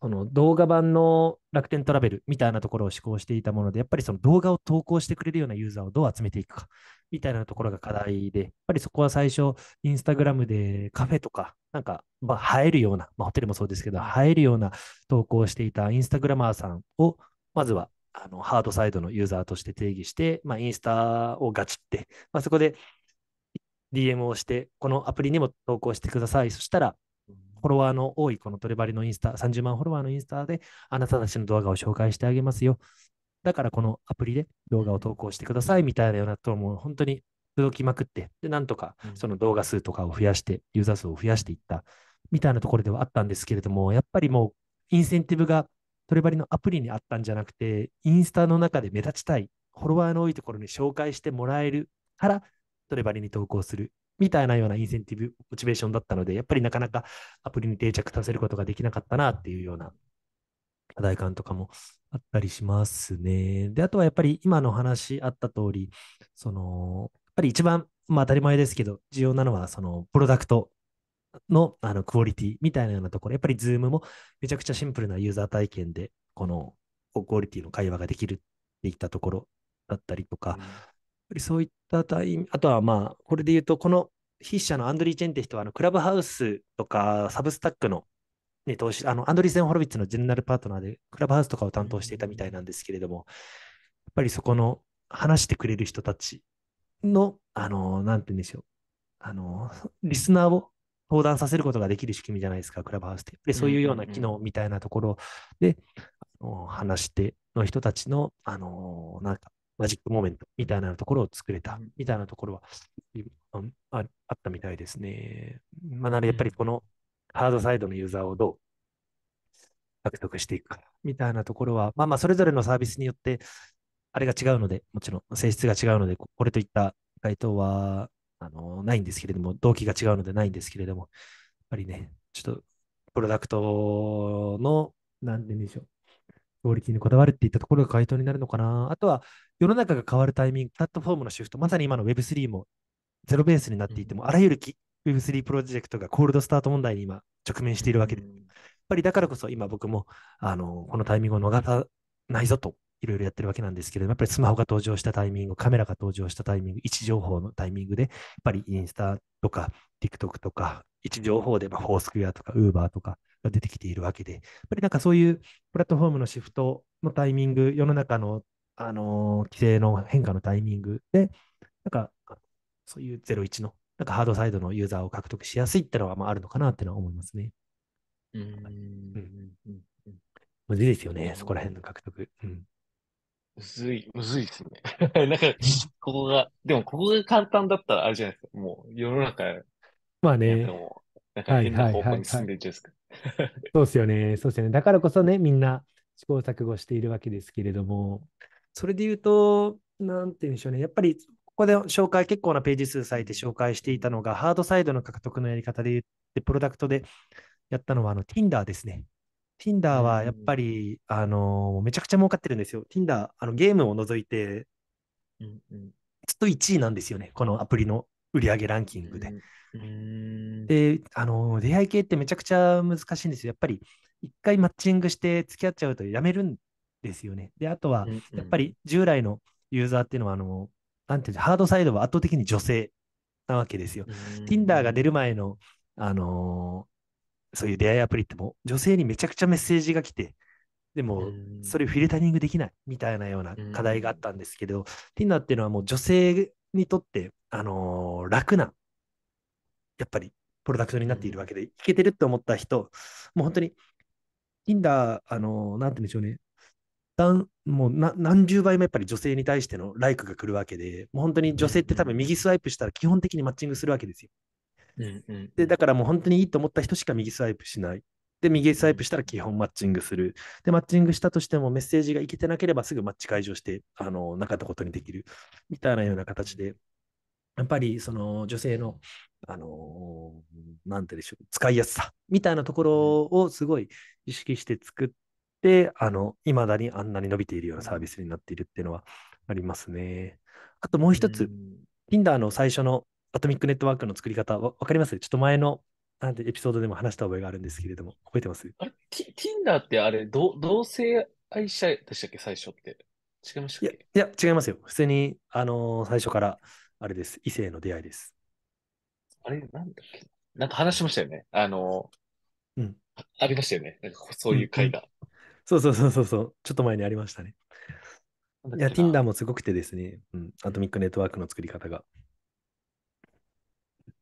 [SPEAKER 2] その動画版の楽天トラベルみたいなところを試行していたもので、やっぱりその動画を投稿してくれるようなユーザーをどう集めていくかみたいなところが課題で、やっぱりそこは最初、インスタグラムでカフェとかなんか、まあ、映えるような、まあ、ホテルもそうですけど、映えるような投稿をしていたインスタグラマーさんを、まずはあのハードサイドのユーザーとして定義して、まあ、インスタをガチって、まあ、そこで DM をして、このアプリにも投稿してください。そしたら、フォロワーの多いこのトレバリのインスタ、30万フォロワーのインスタで、あなたたちの動画を紹介してあげますよ。だからこのアプリで動画を投稿してくださいみたいなようなと、もう本当に届きまくって、で、なんとかその動画数とかを増やして、ユーザー数を増やしていったみたいなところではあったんですけれども、やっぱりもうインセンティブがトレバリのアプリにあったんじゃなくて、インスタの中で目立ちたい、フォロワーの多いところに紹介してもらえるから、トレバリに投稿するみたいなようなインセンティブ、モチベーションだったので、やっぱりなかなかアプリに定着させることができなかったなっていうような課題感とかもあったりしますね。で、あとはやっぱり今の話あった通り、その、ぱり一番、まあ、当たり前ですけど、重要なのは、その、プロダクトのあのクオリティみたいなようなところ、やっぱり Zoom もめちゃくちゃシンプルなユーザー体験で、このクオリティの会話ができるっていったところだったりとか、うん、やっぱりそういった体、あとはまあ、これで言うと、この筆者のアンドリー・チェンって人はあのクラブハウスとかサブスタックのね、投資、あのアンドリー・セン・ホロビッツのジェネラルパートナーでクラブハウスとかを担当していたみたいなんですけれども、やっぱりそこの話してくれる人たちの、あの、なんて言うんでしょう。あの、リスナーを登壇させることができる仕組みじゃないですか、クラブハウスって。で、そういうような機能みたいなところで、うんうんうん、話しての人たちの、あの、なんか、マジックモーメントみたいなところを作れた、みたいなところは、うん、ああったみたいですね。まあ、なので、やっぱりこのハードサイドのユーザーをどう獲得していくか、みたいなところは、まあまあ、それぞれのサービスによって、あれが違うので、もちろん性質が違うので、これといった回答はあのないんですけれども、動機が違うのでないんですけれども、やっぱりね、ちょっとプロダクトの、なんてでしょう、クオリティにこだわるっていったところが回答になるのかな。あとは、世の中が変わるタイミング、プラットフォームのシフト、まさに今の Web3 もゼロベースになっていても、うん、あらゆる Web3 プロジェクトがコールドスタート問題に今直面しているわけで、やっぱりだからこそ今僕もあのこのタイミングを逃さないぞといろいろやってるわけなんですけれども、やっぱりスマホが登場したタイミング、カメラが登場したタイミング、位置情報のタイミングで、やっぱりインスタとか TikTok とか、位置情報で、まあ、フォースクエアとか Uber とかが出てきているわけで、やっぱりなんかそういうプラットフォームのシフトのタイミング、世の中の、あのー、規制の変化のタイミングで、なんかそういう01の、なんかハードサイドのユーザーを獲得しやすいってのは、まあ、あるのかなってのは思いますね。うん。うん。ん。無理ですよね、そこら辺の獲得。うん
[SPEAKER 1] むずい、むずいですね。*laughs* なんか、ここが、でもここが簡単だったらあれじゃないですか。もう世の中、
[SPEAKER 2] まあね。なんか変な方向に進んでいっゃですか。そうですよね。そうですよね。だからこそね、みんな試行錯誤しているわけですけれども、それで言うと、なんて言うんでしょうね。やっぱり、ここで紹介、結構なページ数割いて紹介していたのが、ハードサイドの獲得のやり方で言って、プロダクトでやったのは、あの、Tinder ですね。Tinder はやっぱり、あの、めちゃくちゃ儲かってるんですよ。Tinder、あの、ゲームを除いて、うんうん、ずっと1位なんですよね、このアプリの売り上げランキングで。うん、で、あの、出会い系ってめちゃくちゃ難しいんですよ。やっぱり、一回マッチングして付き合っちゃうとやめるんですよね。で、あとは、やっぱり従来のユーザーっていうのは、あの、なんていうハードサイドは圧倒的に女性なわけですよ。Tinder が出る前の、あのそういう出会いアプリっても女性にめちゃくちゃメッセージが来て、でもそれフィルタリングできないみたいなような課題があったんですけど、Tinder っていうのはもう女性にとって、あのー、楽な、やっぱりプロダクションになっているわけで、いけてるって思った人、もう本当に Tinder、あのー、なんて言うんでしょうね、もう何十倍もやっぱり女性に対してのライクが来るわけで、もう本当に女性って多分右スワイプしたら基本的にマッチングするわけですよ。うんうん、でだからもう本当にいいと思った人しか右スワイプしない。で、右スワイプしたら基本マッチングする。で、マッチングしたとしてもメッセージがいけてなければすぐマッチ解除して、あの、なかったことにできる。みたいなような形で、やっぱりその女性の、あのなんてでしょう、使いやすさみたいなところをすごい意識して作って、あの、いまだにあんなに伸びているようなサービスになっているっていうのはありますね。あともう一つ、Tinder の最初のアトミックネットワークの作り方、わかりますちょっと前のなんてエピソードでも話した覚えがあるんですけれども、覚えてますあれ、
[SPEAKER 1] ティンダーってあれ、同性愛者でしたっけ、最初って。違いましたっけ
[SPEAKER 2] いやいや、違いますよ。普通に、あのー、最初から、あれです。異性の出会いです。
[SPEAKER 1] あれ、なんだっけなんか話しましたよね。あのー、うん。ありましたよね。なんかそういう
[SPEAKER 2] 回が、そうそうそうそうそう。ちょっと前にありましたね。いや、Tinder もすごくてですね、うん、アトミックネットワークの作り方が。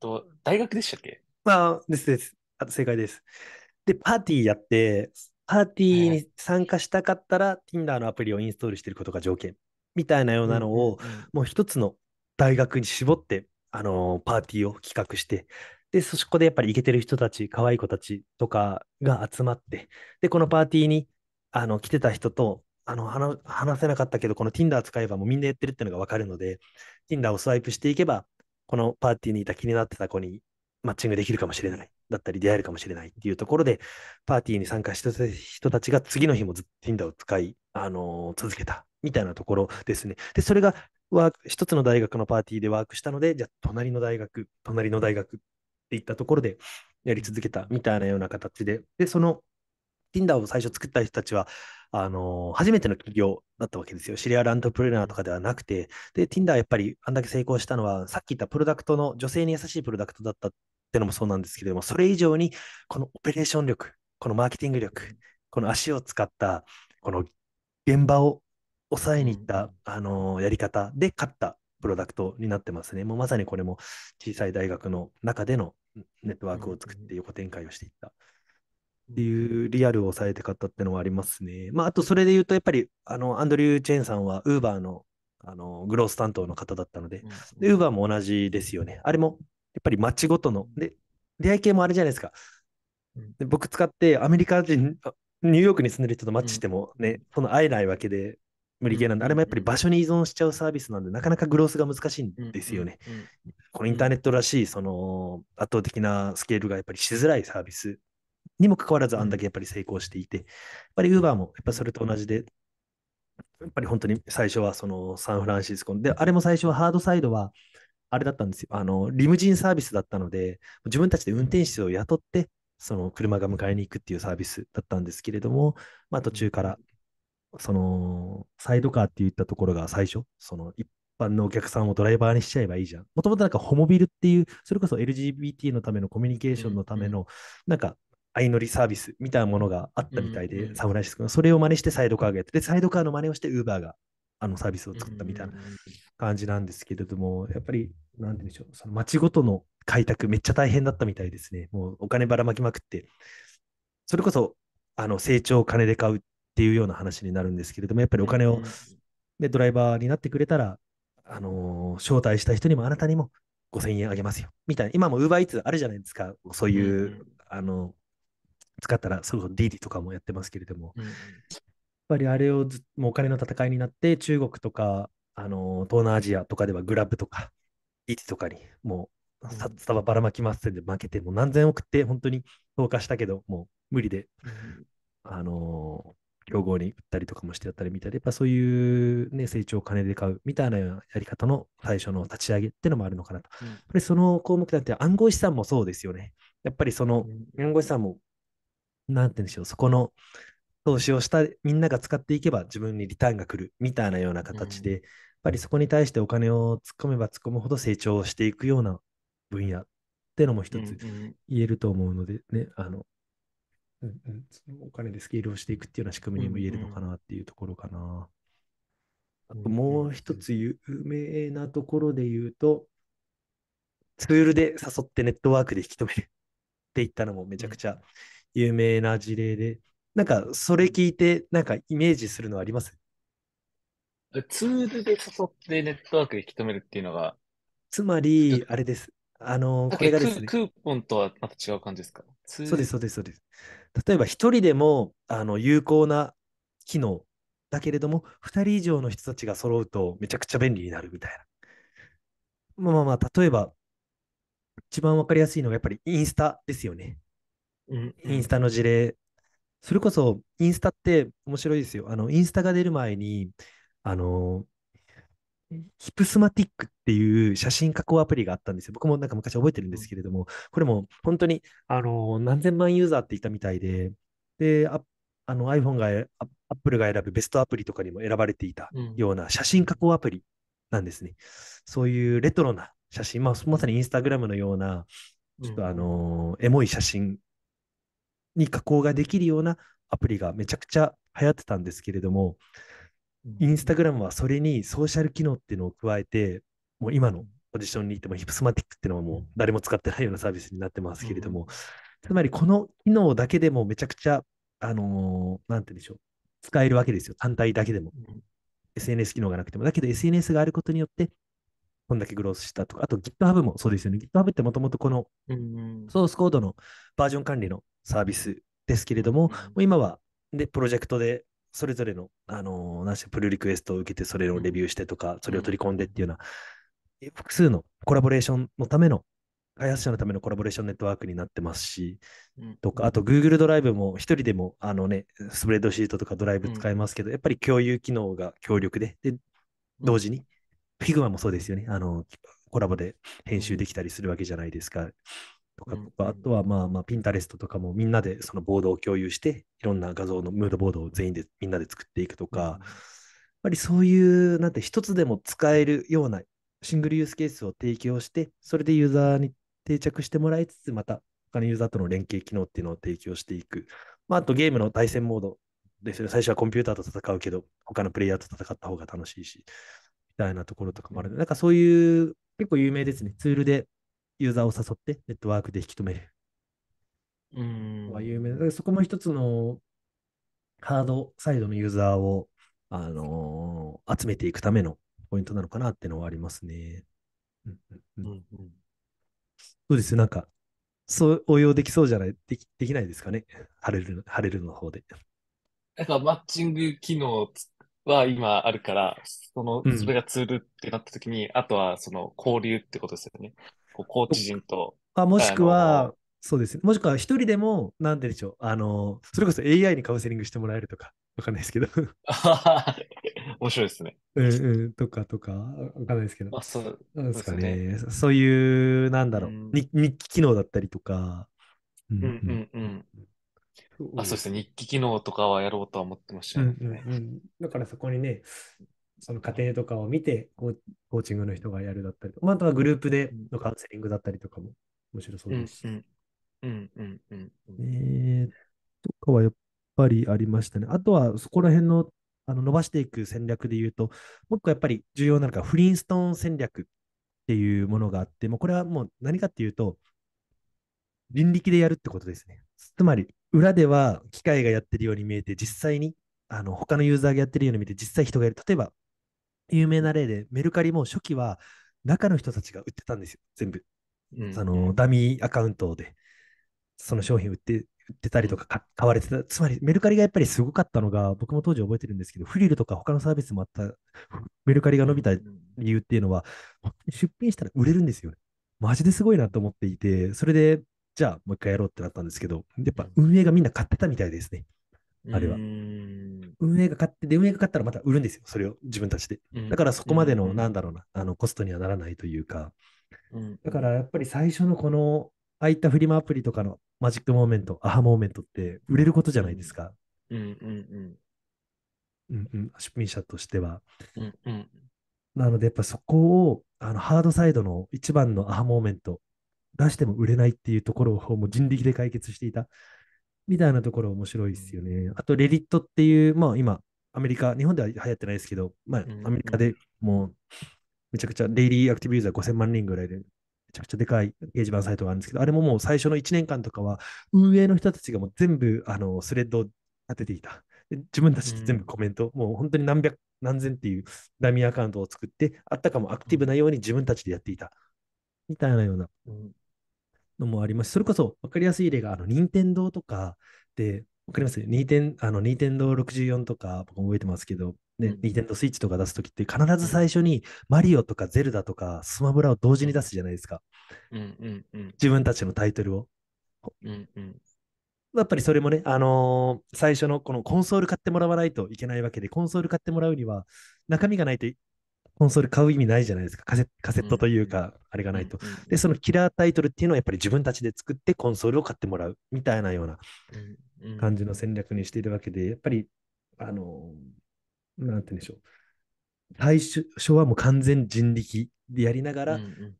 [SPEAKER 2] と、大学でしたっけまあ、ですです。あと正解です。で、パーティーやって、パーティーに参加したかったら、Tinder のアプリをインストールしてることが条件。みたいなようなのを、うん、もう一つの大学に絞って、あのー、パーティーを企画して、で、そこでやっぱりイケてる人たち、可愛い子たちとかが集まって、で、このパーティーにあの来てた人と、あの話せなかったけど、この Tinder 使えばもうみんなやってるっていうのが分かるので、Tinder をスワイプしていけば、このパーティーにいた気になってた子にマッチングできるかもしれない、だったり出会えるかもしれないっていうところで、パーティーに参加した人たちが次の日もずっと Tinder を使い、あのー、続けたみたいなところですね。で、それがワーク、一つの大学のパーティーでワークしたので、じゃあ隣の大学、隣の大学っていったところでやり続けたみたいなような形で、で、その Tinder を最初作った人たちは、あのー、初めての企業だったわけですよ。シリアルアントプレナーとかではなくて、で、Tinder はやっぱりあんだけ成功したのは、さっき言ったプロダクトの女性に優しいプロダクトだったってのもそうなんですけれども、それ以上にこのオペレーション力、このマーケティング力、この足を使った、この現場を抑えに行った、あのー、やり方で勝ったプロダクトになってますね。もうまさにこれも小さい大学の中でのネットワークを作って横展開をしていったっていうリアルを抑えて買ったってのはありますね。まあ、あとそれで言うと、やっぱり、あの、アンドリュー・チェーンさんは、ウーバーの、あの、グロース担当の方だったので、ウーバーも同じですよね。あれも、やっぱり街ごとの、で、出会い系もあれじゃないですか。で僕使って、アメリカ人、ニューヨークに住んでる人とマッチしてもね、その会えないわけで、無理系なんで、あれもやっぱり場所に依存しちゃうサービスなんで、なかなかグロースが難しいんですよね。このインターネットらしい、その圧倒的なスケールがやっぱりしづらいサービスにもかかわらず、あんだけやっぱり成功していて、やっぱりウーバーもやっぱそれと同じで、やっぱり本当に最初はそのサンフランシスコで、あれも最初はハードサイドは、あれだったんですよあの、リムジンサービスだったので、自分たちで運転手を雇って、その車が迎えに行くっていうサービスだったんですけれども、まあ、途中から、そのサイドカーっていったところが最初、その一般のお客さんをドライバーにしちゃえばいいじゃん。もともとなんかホモビルっていう、それこそ LGBT のためのコミュニケーションのための、なんか相乗りサービスみたいなものがあったみたいで、うんうん、サムライシス君それを真似してサイドカーがやってでサイドカーの真似をしてウーバーがあのサービスを作ったみたいな感じなんですけれども、やっぱり何て言うんでしょうその街ごとの開拓めっちゃ大変だったみたいですねもうお金ばらまきまくってそれこそあの成長を金で買うっていうような話になるんですけれどもやっぱりお金を、でドライバーになってくれたらあのー、招待した人にもあなたにも5000円あげますよみたいな今も UberEats あるじゃないですかそういう、あの使ったら、それこそ DD とかもやってますけれども、うん、やっぱりあれをもうお金の戦いになって、中国とか、あの東南アジアとかではグラブとか、DD とかにもう、さっさばばらまきますで負けて、もう何千億って本当に投下したけど、もう無理で、うん、あの競合に売ったりとかもしてやったりみたいで、やっぱそういう、ね、成長を金で買うみたいなやり方の最初の立ち上げっていうのもあるのかなと。うん、やっぱりその項目だって暗号資産もそうですよね。やっぱりその暗号資産もなんて言うんでしょう、そこの投資をしたみんなが使っていけば自分にリターンが来るみたいなような形で、うん、やっぱりそこに対してお金を突っ込めば突っ込むほど成長していくような分野っていうのも一つ言えると思うのでね、うんうん、あの、うんうん、お金でスケールをしていくっていうような仕組みにも言えるのかなっていうところかな。うんうんあともう一つ有名なところで言うと、ツールで誘ってネットワークで引き止めるって言ったのもめちゃくちゃ有名な事例で、なんかそれ聞いて、なんかイメージするのあります
[SPEAKER 1] ツールで誘ってネットワークで引き止めるっていうのが。
[SPEAKER 2] つまり、あれです。あの、これがですね。
[SPEAKER 1] クーポンと
[SPEAKER 2] はまた違う感じですかそうです、そうです、そうです。例えば、一人でもあの有効な機能だけれども、二人以上の人たちが揃うとめちゃくちゃ便利になるみたいな。まあまあまあ、例えば、一番わかりやすいのがやっぱりインスタですよね。インスタの事例。それこそ、インスタって面白いですよ。あの、インスタが出る前に、あの、ヒプスマティックっていう写真加工アプリがあったんですよ。僕もなんか昔覚えてるんですけれども、これも本当に、あの、何千万ユーザーっていたみたいで、で、あの iPhone が、Apple が選ぶベストアプリとかにも選ばれていたような写真加工アプリなんですね。うん、そういうレトロな写真、まあ、まさにインスタグラムのような、ちょっとあのーうん、エモい写真に加工ができるようなアプリがめちゃくちゃ流行ってたんですけれども、インスタグラムはそれにソーシャル機能っていうのを加えて、もう今のポジションにいてもヒプスマティックっていうのはもう誰も使ってないようなサービスになってますけれども、つまりこの機能だけでもめちゃくちゃ、あのー、なんて言うんでしょう、使えるわけですよ、単体だけでも。SNS 機能がなくても。だけど SNS があることによって、こんだけグロースしたとか、あと GitHub もそうですよね。GitHub ってもともとこのソースコードのバージョン管理のサービスですけれども、今は、で、プロジェクトでそれぞれの、あのー、しプルリクエストを受けて、それをレビューしてとか、それを取り込んでっていうような、複数のコラボレーションのための、開発者のためのコラボレーションネットワークになってますし、とか、あと Google ドライブも一人でも、あのね、スプレッドシートとかドライブ使えますけど、やっぱり共有機能が強力で、で、同時に、Figma もそうですよね、あの、コラボで編集できたりするわけじゃないですか。とかとか、あとはまあまあ、ピンタレストとかもみんなでそのボードを共有して、いろんな画像のムードボードを全員でみんなで作っていくとか、やっぱりそういう、なんて一つでも使えるようなシングルユースケースを提供して、それでユーザーに定着してもらいつつ、また他のユーザーとの連携機能っていうのを提供していく。まあ、あとゲームの対戦モードですね。最初はコンピューターと戦うけど、他のプレイヤーと戦った方が楽しいし、みたいなところとかもある。なんかそういう、結構有名ですね。ツールでユーザーを誘ってネットワークで引き止める。うん。は有名そこも一つのハードサイドのユーザーを、あのー、集めていくためのポイントなのかなっていうのはありますね。うんうんうん、そうですなんか、そう応用できそうじゃない、できできないですかね。ハれる、晴れるの方で。
[SPEAKER 1] なんかマッチング機能は今あるから、その、それがツールってなった時に、うん、あとはその交流ってことですよね。コーチ陣と。
[SPEAKER 2] あもしくは、そうですね。もしくは一人でも、なんででしょう。あの、それこそ AI にカウンセリングしてもらえるとか、わかんないですけど。
[SPEAKER 1] *laughs* 面白いですね。うんう
[SPEAKER 2] ん、とかとか、わかんない
[SPEAKER 1] ですけど。あ、そう。なんですかね。
[SPEAKER 2] そう、ね,、いう、なんだろう、日記機能だったりとか。うんうん
[SPEAKER 1] うん。うん、あそうですね、日記機能とかはやろうとは思っ
[SPEAKER 2] てましたね、うんうんうん。だからそこにね、その家庭とかを見てコーチングの人がやるだったりとか、まあ、あとはグループでのカウンセリングだったりとかも面白そうですし。とかはやっぱりありましたね。あとはそこら辺のあの伸ばしていく戦略で言うと、もう一個やっぱり重要なのがフリンストーン戦略っていうものがあって、もうこれはもう何かっていうと、人力でやるってことですね。つまり、裏では機械がやってるように見えて、実際にあの他のユーザーがやってるように見えて、実際人がいる。例えば、有名な例で、メルカリも初期は中の人たちが売ってたんですよ、全部。うん、あのダミーアカウントで、その商品売って、売ってたりとか買われてた。つまりメルカリがやっぱりすごかったのが、僕も当時覚えてるんですけど、フリルとか他のサービスもあった、メルカリが伸びた理由っていうのは、出品したら売れるんですよね。マジですごいなと思っていて、それで、じゃあもう一回やろうってなったんですけど、やっぱ運営がみんな買ってたみたいですね、あれは。運営が買って、で、運営が買ったらまた売るんですよ、それを自分たちで。だからそこまでの、なんだろうな、あのコストにはならないというか、だからやっぱり最初のこの、ああいったフリマアプリとかのマジックモーメント、アハモーメントって売れることじゃないですか。
[SPEAKER 3] うんうんうん。
[SPEAKER 2] うんうん、出品者としては。うんうん、なので、やっぱそこをあのハードサイドの一番のアハモーメント、出しても売れないっていうところをもう人力で解決していたみたいなところ面白いですよね。あと、レディットっていう、まあ今、アメリカ、日本では流行ってないですけど、まあ、アメリカでもう、めちゃくちゃ、デイリーアクティブユーザー5000万人ぐらいで、めちゃくちゃでかい掲示板サイトがあるんですけど、あれももう最初の1年間とかは、運営の人たちがもう全部、あの、スレッドを立てていた。自分たちで全部コメント、うん、もう本当に何百、何千っていうダミーアカウントを作って、あったかもアクティブなように自分たちでやっていた。みたいなようなのもありますそれこそ分かりやすい例が、あの、任天堂とかで、分かります任天あの任天堂64とか、僕覚えてますけど、ね、任天堂スイッチとか出すときって、必ず最初にマリオとかゼルダとかスマブラを同時に出すじゃないですか。うんうんうん、自分たちのタイトルを。うんうん、やっぱりそれもね、あのー、最初のこのコンソール買ってもらわないといけないわけで、コンソール買ってもらうには、中身がないとコンソール買う意味ないじゃないですか。カセカセットというか、あれがないと。で、そのキラータイトルっていうのはやっぱり自分たちで作ってコンソールを買ってもらうみたいなような感じの戦略にしているわけで、やっぱり、あの、なんて言うんでしょう。最初はもう完全人力でやりながら、うん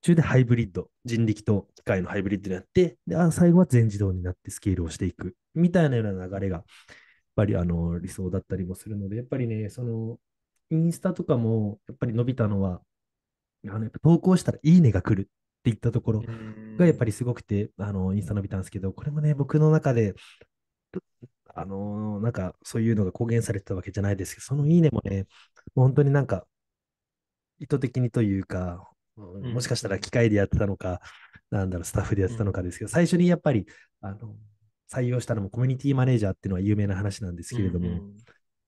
[SPEAKER 2] 中でハイブリッド、人力と機械のハイブリッドになって、であ最後は全自動になってスケールをしていくみたいなような流れが、やっぱりあの理想だったりもするので、やっぱりね、そのインスタとかも、やっぱり伸びたのは、あのやっぱ投稿したらいいねが来るっていったところがやっぱりすごくて、あのインスタ伸びたんですけど、これもね、僕の中で、あのー、なんかそういうのが公言されてたわけじゃないですけど、そのいいねもね、も本当になんか意図的にというか、もしかしたら機械でやってたのか、うん、なんだろう、スタッフでやってたのかですけど、うん、最初にやっぱりあの採用したのもコミュニティマネージャーっていうのは有名な話なんですけれども、うん、やっ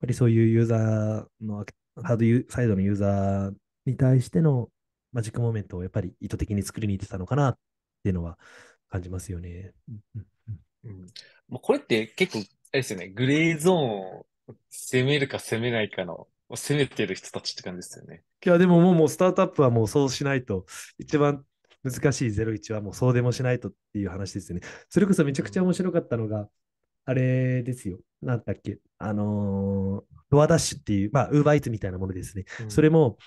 [SPEAKER 2] ぱりそういうユーザーのアクサードサイドのユーザーに対してのマジックモーメントをやっぱり意図的に作りに行ってたのかなっていうのは感じますよね。うん、
[SPEAKER 1] もこれって結構、あれですよね、グレーゾーンを攻めるか攻めないかの、攻めてる人たちって感じですよね。
[SPEAKER 2] いや、でももうもうスタートアップはもうそうしないと、一番難しい01はもうそうでもしないとっていう話ですよね。それこそめちゃくちゃ面白かったのが、あれですよ。なんだっけ。あのー、ドアダッシュっていう、まあ、ウーバーイーツみたいなものですね。うん、それも、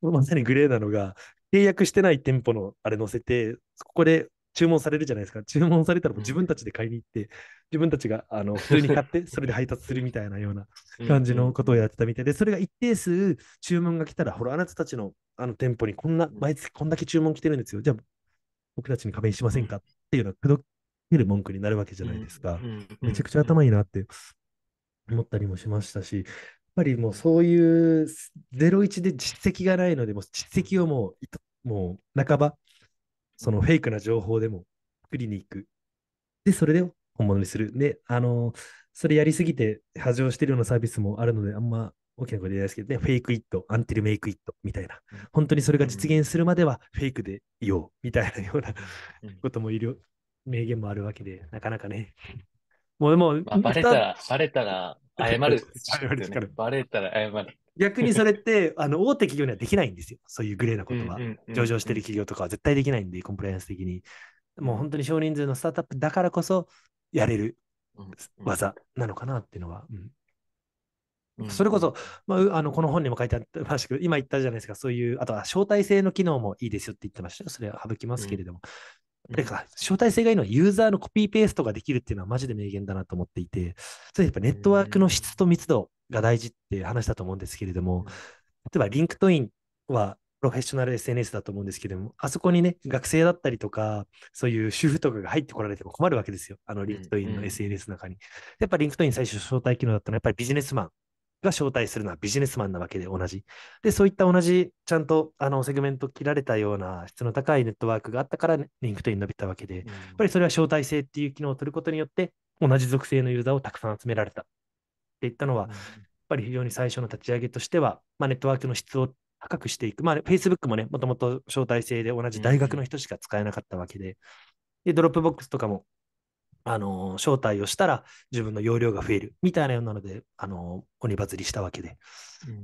[SPEAKER 2] まさにグレーなのが、契約してない店舗のあれ載せて、ここで注文されるじゃないですか。注文されたらもう自分たちで買いに行って、自分たちがあの *laughs* 普通に買って、それで配達するみたいなような感じのことをやってたみたいで、それが一定数注文が来たら、ほら、あなたたちのあの店舗にこんな、毎月こんだけ注文来てるんですよ。じゃあ、僕たちに加盟しませんかっていうのは、口説ける文句になるわけじゃないですか。めちゃくちゃ頭いいなって思ったりもしましたし、やっぱりもうそういう01で実績がないので、もう実績をもう、もう半ば、そのフェイクな情報でも作りに行く。で、それで本物にする。で、あの、それやりすぎて波状してるようなサービスもあるので、あんま大きなこと言えないですけどね、フェイクイット、アンティルメイクイットみたいな、本当にそれが実現するまではフェイクでいようみたいなようなこともいる、名言もあるわけで、なかなかね、もう、もう、まあ、バレたら、バレたら謝る、ね、*laughs*
[SPEAKER 1] バレたら謝る。逆にそ
[SPEAKER 2] れって、あの、大手企業にはできないんですよ。そういうグレーなことは。上場してる企業とかは絶対できないんで、コンプライアンス的に。もう本当に少人数のスタートアップだからこそ、やれる技なのかなっていうのは。うんそれこそ、まあ、あのこの本にも書いてありましたけど、今言ったじゃないですか、そういう、あとは招待制の機能もいいですよって言ってましたそれは省きますけれども、うん、なんか招待制がいいのはユーザーのコピーペーストができるっていうのはマジで名言だなと思っていて、それやっぱネットワークの質と密度が大事っていう話だと思うんですけれども、例えばリンクトインはプロフェッショナル SNS だと思うんですけども、あそこにね、学生だったりとか、そういう主婦とかが入ってこられても困るわけですよ。あの、リンクトインの SNS の中に。やっぱリンクトイン最初招待機能だったのは、やっぱりビジネスマンが招待するのはビジネスマンなわけで同じ。で、そういった同じ、ちゃんとあのセグメント切られたような質の高いネットワークがあったから、リンクトイン伸びたわけで、やっぱりそれは招待制っていう機能を取ることによって、同じ属性のユーザーをたくさん集められたっていったのは、うん、やっぱり非常に最初の立ち上げとしては、まあ、ネットワークの質を高くしていく。まあ、Facebook もね、もともと招待制で同じ大学の人しか使えなかったわけで、で、ドロップボックスとかもあの、招待をしたら自分の容量が増えるみたいなようなので、あの、鬼バズりしたわけで、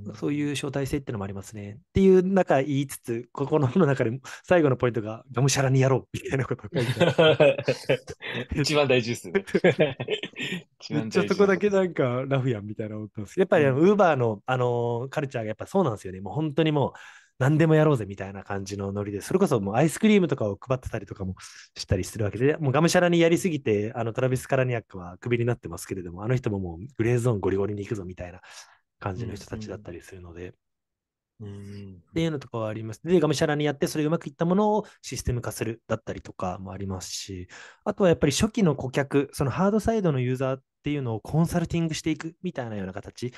[SPEAKER 2] うん、そういう招待制ってのもありますね。っていう中言いつつ、ここのの中で最後のポイントが、がむしゃらにやろうみたいなことを書いて
[SPEAKER 1] *laughs* 一番大事です、ね。*laughs* ちょっと
[SPEAKER 2] こだけなんかラフやんみたいな思ったんですやっぱりウーバーの、あの、カルチャーがやっぱそうなんですよね。もう本当にもう、何でもやろうぜみたいな感じのノリで、それこそもうアイスクリームとかを配ってたりとかもしたりするわけで、もうがむしゃらにやりすぎて、あのトラビス・カラニアックはクビになってますけれども、あの人ももうグレーゾーンゴリゴリに行くぞみたいな感じの人たちだったりするので。うん、っていうのとかはあります。で、がむしゃらにやって、それがうまくいったものをシステム化するだったりとかもありますし、あとはやっぱり初期の顧客、そのハードサイドのユーザーっていうのをコンサルティングしていくみたいなような形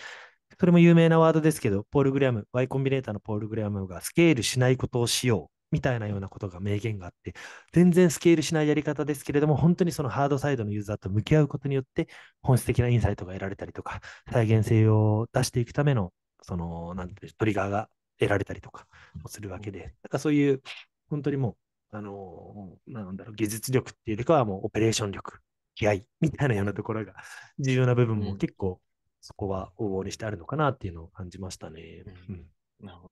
[SPEAKER 2] それも有名なワードですけど、ポール・グレアム、Y コンビネーターのポール・グレアムがスケールしないことをしようみたいなようなことが名言があって、全然スケールしないやり方ですけれども、本当にそのハードサイドのユーザーと向き合うことによって、本質的なインサイトが得られたりとか、再現性を出していくための、その、なんていうトリガーが得られたりとかもするわけで、だからそういう、本当にもう、あの、なんだろう、技術力っていうよりかは、もうオペレーション力、気合みたいなようなところが重要な部分も結構そこは往々にしてあるのかなっていうのを感じましたね。なるほ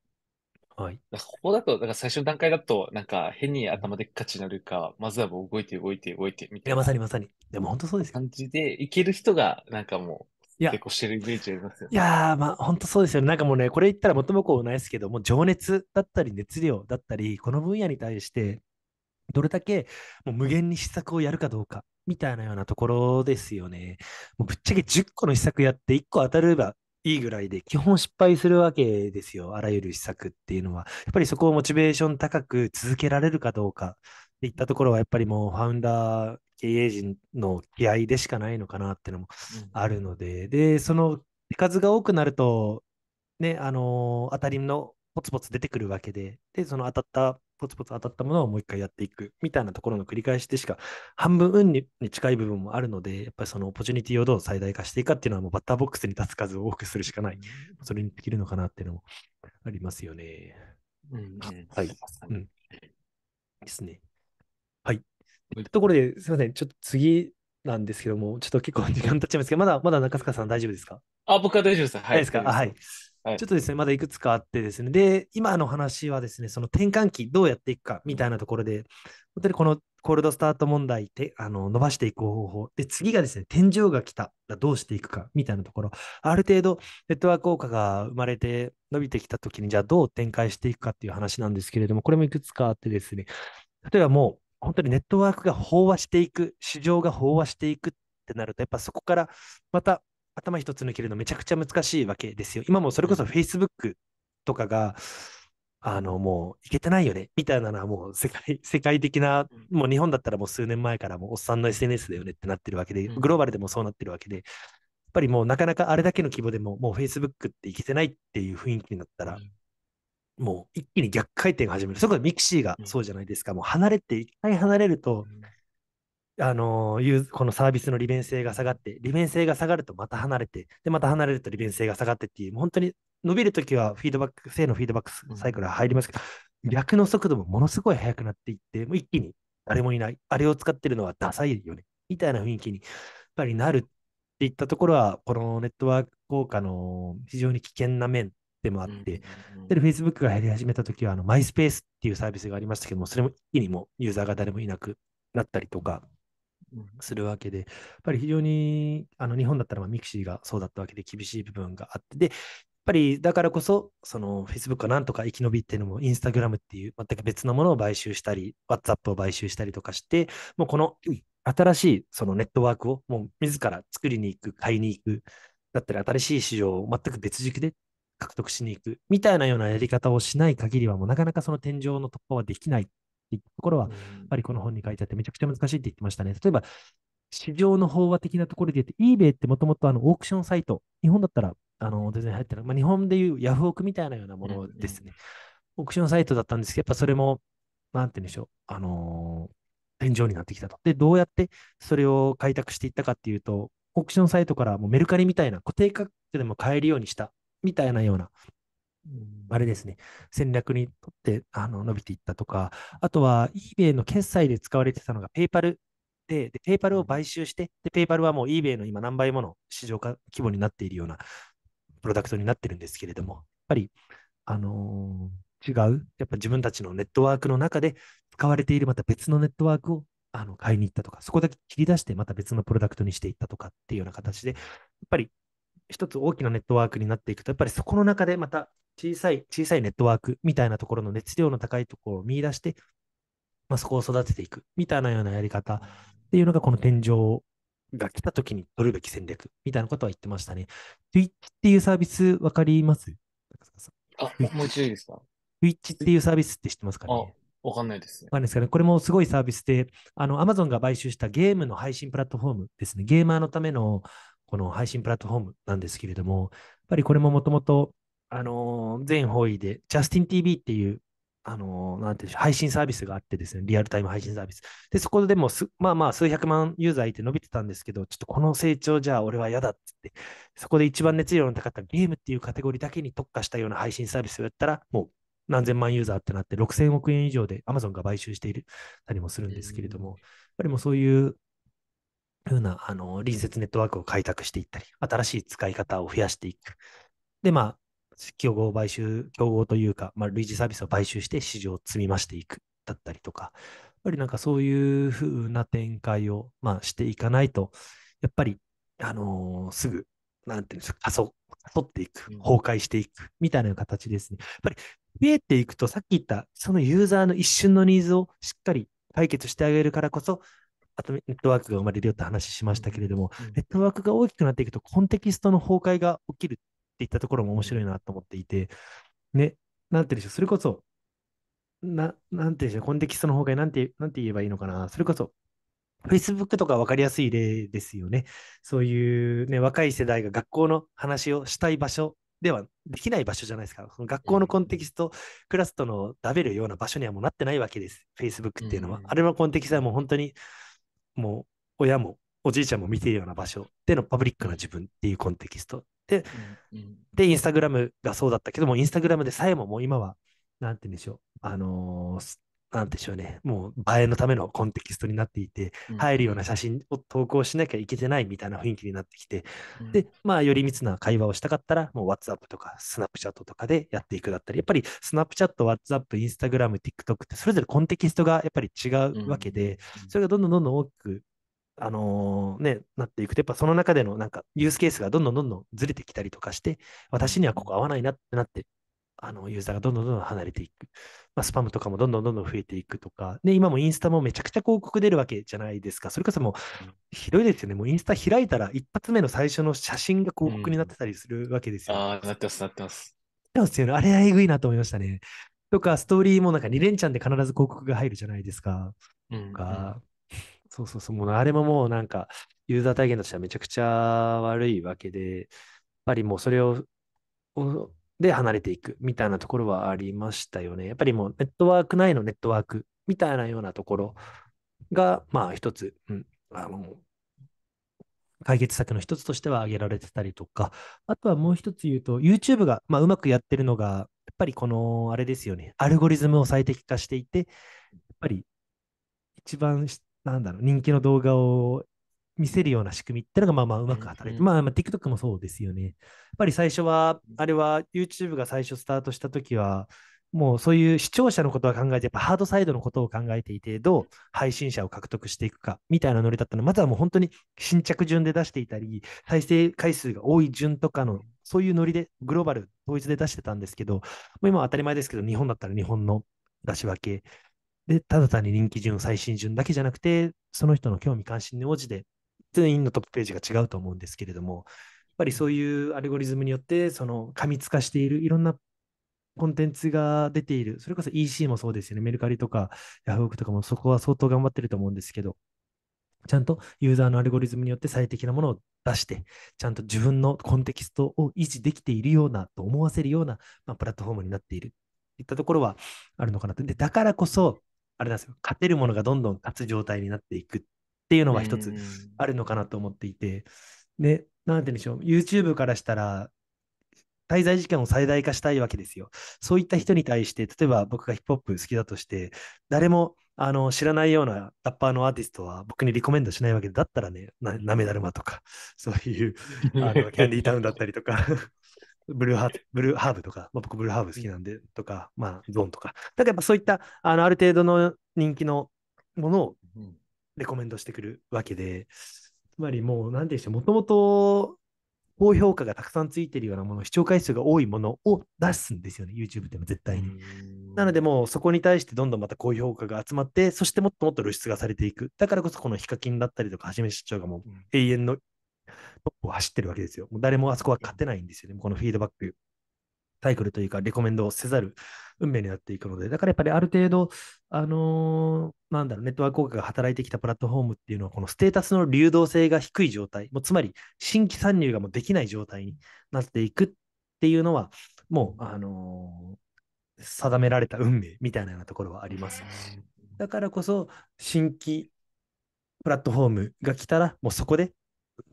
[SPEAKER 2] ど。はい。こ
[SPEAKER 1] こだと、なんか最初の段階だと、なんか変に頭でっかちになるか、まずはもう動いて動いて動いてみたいな。いや、まさにまさに。でも本当そうです感じで、いける人が、なんかもう、いや、結構してるイメージありますよ、ね、い
[SPEAKER 2] やー、まあ、本当そうですよなんかもうね、これ言ったら元もこもないですけども、情熱だったり熱量だったり、この分野に対して、どれだけもう無限に試作をやるかどうかみたいなようなところですよね。もうぶっちゃけ10個の試作やって1個当たればいいぐらいで、基本失敗するわけですよ。あらゆる施策っていうのは。やっぱりそこをモチベーション高く続けられるかどうかっていったところは、やっぱりもうファウンダー経営陣の気合でしかないのかなっていうのもあるので、うん、で、その数が多くなると、ね、あのー、当たりのポツポツ出てくるわけで、で、その当たったポツポツ当たったものをもう一回やっていくみたいなところの繰り返しでしか半分運に近い部分もあるのでやっぱりそのオポチュニティをどう最大化していくかっていうのはもうバッターボックスに立つ数を多くするしかないそれにできるのかなっていうのもありますよね。うん、はい、うん。ですね。はい。ところですみません、ちょっと次なんですけども、ちょっと結構時間経っちゃいますけど、まだまだ中塚さん大丈夫ですかあ、僕は大丈夫です。はい。ですかはい。はい、ちょっとですね、まだいくつかあってですね、で、今の話はですね、その転換期どうやっていくかみたいなところで、本当にこのコールドスタート問題であの伸ばしていく方法、で、次がですね、天井が来たらどうしていくかみたいなところ、ある程度ネットワーク効果が生まれて伸びてきたときに、じゃあどう展開していくかっていう話なんですけれども、これもいくつかあってですね、例えばもう本当にネットワークが飽和していく、市場が飽和していくってなると、やっぱそこからまた頭一つ抜けるのめちゃくちゃ難しいわけですよ。今もそれこそ Facebook とかが、あの、もういけてないよね、みたいなのはもう世界、世界的な、もう日本だったらもう数年前からもうおっさんの SNS だよねってなってるわけで、グローバルでもそうなってるわけで、やっぱりもうなかなかあれだけの規模でももう Facebook っていけてないっていう雰囲気になったら、もう一気に逆回転始める。そこでミクシーがそうじゃないですか。もう離れて、一回離れると、あのこのサービスの利便性が下がって、利便性が下がるとまた離れて、でまた離れると利便性が下がってっていう、本当に伸びるときはフィードバック、性のフィードバックサイクルは入りますけど、逆の速度もものすごい速くなっていって、もう一気に誰もいない、あれを使ってるのはダサいよね、みたいな雰囲気にやっぱりなるっていったところは、このネットワーク効果の非常に危険な面でもあって、で、Facebook が減り始めたときは、マイスペースっていうサービスがありましたけども、それも一気にもユーザーが誰もいなくなったりとか、するわけで、やっぱり非常にあの日本だったらまあミクシーがそうだったわけで厳しい部分があって、で、やっぱりだからこそ、その Facebook がなんとか生き延びているのも、Instagram っていう全く別のものを買収したり、WhatsApp を買収したりとかして、もうこの新しいそのネットワークをもう自ら作りに行く、買いに行く、だったり新しい市場を全く別軸で獲得しに行くみたいなようなやり方をしない限りは、もうなかなかその天井の突破はできないいところは、やっぱりこの本に書いてあってめちゃくちゃ難しいって言ってましたね。例えば、市場の飽和的なところで言って、eBay ってもともとあのオークションサイト、日本だったらあの全然入ってない、まあ、日本でいうヤフオクみたいなようなものですね。オークションサイトだったんですけど、やっぱそれも、なんて言うんでしょう、あのー、天井になってきたと。で、どうやってそれを開拓していったかっていうと、オークションサイトからもうメルカリみたいな固定価格でも買えるようにしたみたいなようなあれですね、戦略にとってあの伸びていったとか、あとは eBay の決済で使われてたのが PayPal で、で PayPal を買収して、で PayPal はもう eBay の今何倍もの市場化規模になっているようなプロダクトになってるんですけれども、やっぱり、あのー、違う、やっぱ自分たちのネットワークの中で使われているまた別のネットワークをあの買いに行ったとか、そこだけ切り出してまた別のプロダクトにしていったとかっていうような形で、やっぱり一つ大きなネットワークになっていくと、やっぱりそこの中でまた小さい、小さいネットワークみたいなところの熱量の高いところを見出して、まあ、そこを育てていくみたいなようなやり方っていうのが、この天井が来た時に取るべき戦略みたいなことは言ってましたね。Twitch っていうサービス分かりますあ、もう一度いいですか ?Twitch っていうサービスって知ってますかねわかんないですね。わかんないですかね。これもすごいサービスで、あの、Amazon が買収したゲームの配信プラットフォームですね。ゲーマーのためのこの配信プラットフォームなんですけれども、やっぱりこれももともとあのー、全方位で、ジャスティン TV っていう、あのー、なんていう配信サービスがあってですね、リアルタイム配信サービス。で、そこでもまあまあ、数百万ユーザーいて伸びてたんですけど、ちょっとこの成長じゃ俺は嫌だっつって、そこで一番熱量の高かったゲームっていうカテゴリーだけに特化したような配信サービスをやったら、もう何千万ユーザーってなって、6000億円以上で Amazon が買収しているたりもするんですけれども、やっぱりもうそういうふうなあの隣接ネットワークを開拓していったり、新しい使い方を増やしていく。で、まあ、競合買収、競合というか、まあ、類似サービスを買収して市場を積み増していくだったりとか、やっぱりなんかそういうふうな展開を、まあ、していかないと、やっぱり、あのー、すぐ、なんていうんですか、仮想、取っていく、崩壊していく、みたいな形ですね。やっぱり増えていくと、さっき言った、そのユーザーの一瞬のニーズをしっかり解決してあげるからこそ、あとネットワークが生まれるよって話しましたけれども、ネットワークが大きくなっていくと、コンテキストの崩壊が起きるっていったところも面白いなと思っていて、ね、なんて言うんでしょう、それこそ、な、なんて言うんでしょう、コンテキストの方がなんて、なんて言えばいいのかな、それこそ、Facebook とか分かりやすい例ですよね。そういう、ね、若い世代が学校の話をしたい場所ではできない場所じゃないですか。その学校のコンテキスト、クラスとの食べるような場所にはもうなってないわけです。Facebook っていうのは。あれのコンテキストはもう本当に、もう親もおじいちゃんも見ているような場所でのパブリックな自分っていうコンテキストで、うんうん、で、インスタグラムがそうだったけども、インスタグラムでさえももう今は、なんて言うんでしょう、あのー、なんでしょうね、もう映えのためのコンテキストになっていて、うん、入るような写真を投稿しなきゃいけてないみたいな雰囲気になってきて、うん、で、まあ、より密な会話をしたかったら、もう WhatsApp とか Snapchat とかでやっていくだったり、やっぱり Snapchat、WhatsApp、Instagram、TikTok ってそれぞれコンテキストがやっぱり違うわけで、うん、それがどんどんどんどん大きくあのー、ね、なっていくと、やっぱその中でのなんかユースケースがどんどんどんどんずれてきたりとかして、私にはここ合わないなってなって、あのユーザーがどんどんどんどん離れていく。まあ、スパムとかもどんどんどんどん増えていくとか、で、今もインスタもめちゃくちゃ広告出るわけじゃないですか。それこそもう、ひどいですよね。もうインスタ開いたら、一発目の最初の写真が広告になってたりするわけですよ、ねうん、
[SPEAKER 1] ああ、なってます、なってます。
[SPEAKER 2] なってますよね。あれはえぐいなと思いましたね。とか、ストーリーもなんか2連チャンで必ず広告が入るじゃないですか。うん、か、そうそうそう、もうあれももうなんか、ユーザー体験としてはめちゃくちゃ悪いわけで、やっぱりもうそれを、で離れていくみたいなところはありましたよね。やっぱりもうネットワーク内のネットワークみたいなようなところが、まあ一つ、うん、あの、解決策の一つとしては挙げられてたりとか、あとはもう一つ言うと、YouTube が、まあ、うまくやってるのが、やっぱりこの、あれですよね、アルゴリズムを最適化していて、やっぱり一番なんだろう、人気の動画を見せるような仕組みってのがまあまあうまく働いて、まあまあ TikTok もそうですよね。やっぱり最初は、あれは YouTube が最初スタートした時は、もうそういう視聴者のことは考えて、やっぱハードサイドのことを考えていて、どう配信者を獲得していくかみたいなノリだったのまずはもう本当に新着順で出していたり、再生回数が多い順とかの、そういうノリでグローバル統一で出してたんですけど、もう今は当たり前ですけど、日本だったら日本の出し分けで、ただ単に人気順、最新順だけじゃなくて、その人の興味関心に応じて、全員のトップページが違うと思うんですけれども、やっぱりそういうアルゴリズムによって、その過密化しているいろんなコンテンツが出ている、それこそ EC もそうですよね、メルカリとかヤフオクとかもそこは相当頑張ってると思うんですけど、ちゃんとユーザーのアルゴリズムによって最適なものを出して、ちゃんと自分のコンテキストを維持できているようなと思わせるような、まあ、プラットフォームになっているといったところはあるのかなと。でだからこそ、あれなんですよ、勝てるものがどんどん勝つ状態になっていくっていうのが一つあるのかなと思っていて、で、なんて言うんでしょう、YouTube からしたら、滞在時間を最大化したいわけですよ。そういった人に対して、例えば僕がヒップホップ好きだとして、誰もあの知らないようなラッパーのアーティストは僕にリコメンドしないわけで、だったらね、なめだるまとか、そういうあの *laughs* キャンディータウンだったりとかブルーハーブルーハーブとか、まあ、僕ブルーハーブ好きなんで、とか、まあ、ゾーンとか。だからやっぱそういった、あの、ある程度の人気のものをレコメンドしてくるわけで、つまりもう、なんていうんでしょう、もともと高評価がたくさんついてるようなもの、視聴回数が多いものを出すんですよね、YouTube でも絶対に。なので、もうそこに対してどんどんまた高評価が集まって、そしてもっともっと露出がされていく。だからこそこのヒカキンだったりとか、はじめ出張がもう永遠のトップを走ってるわけですよ。もう誰もあそこは勝てないんですよね、このフィードバック。タイトルというか、レコメンドをせざる運命になっていくので、だからやっぱりある程度、あのー、なんだろう、ネットワーク効果が働いてきたプラットフォームっていうのは、このステータスの流動性が低い状態、もうつまり新規参入がもうできない状態になっていくっていうのは、もう、あのー、定められた運命みたいなところはあります。だからこそ、新規プラットフォームが来たら、もうそこで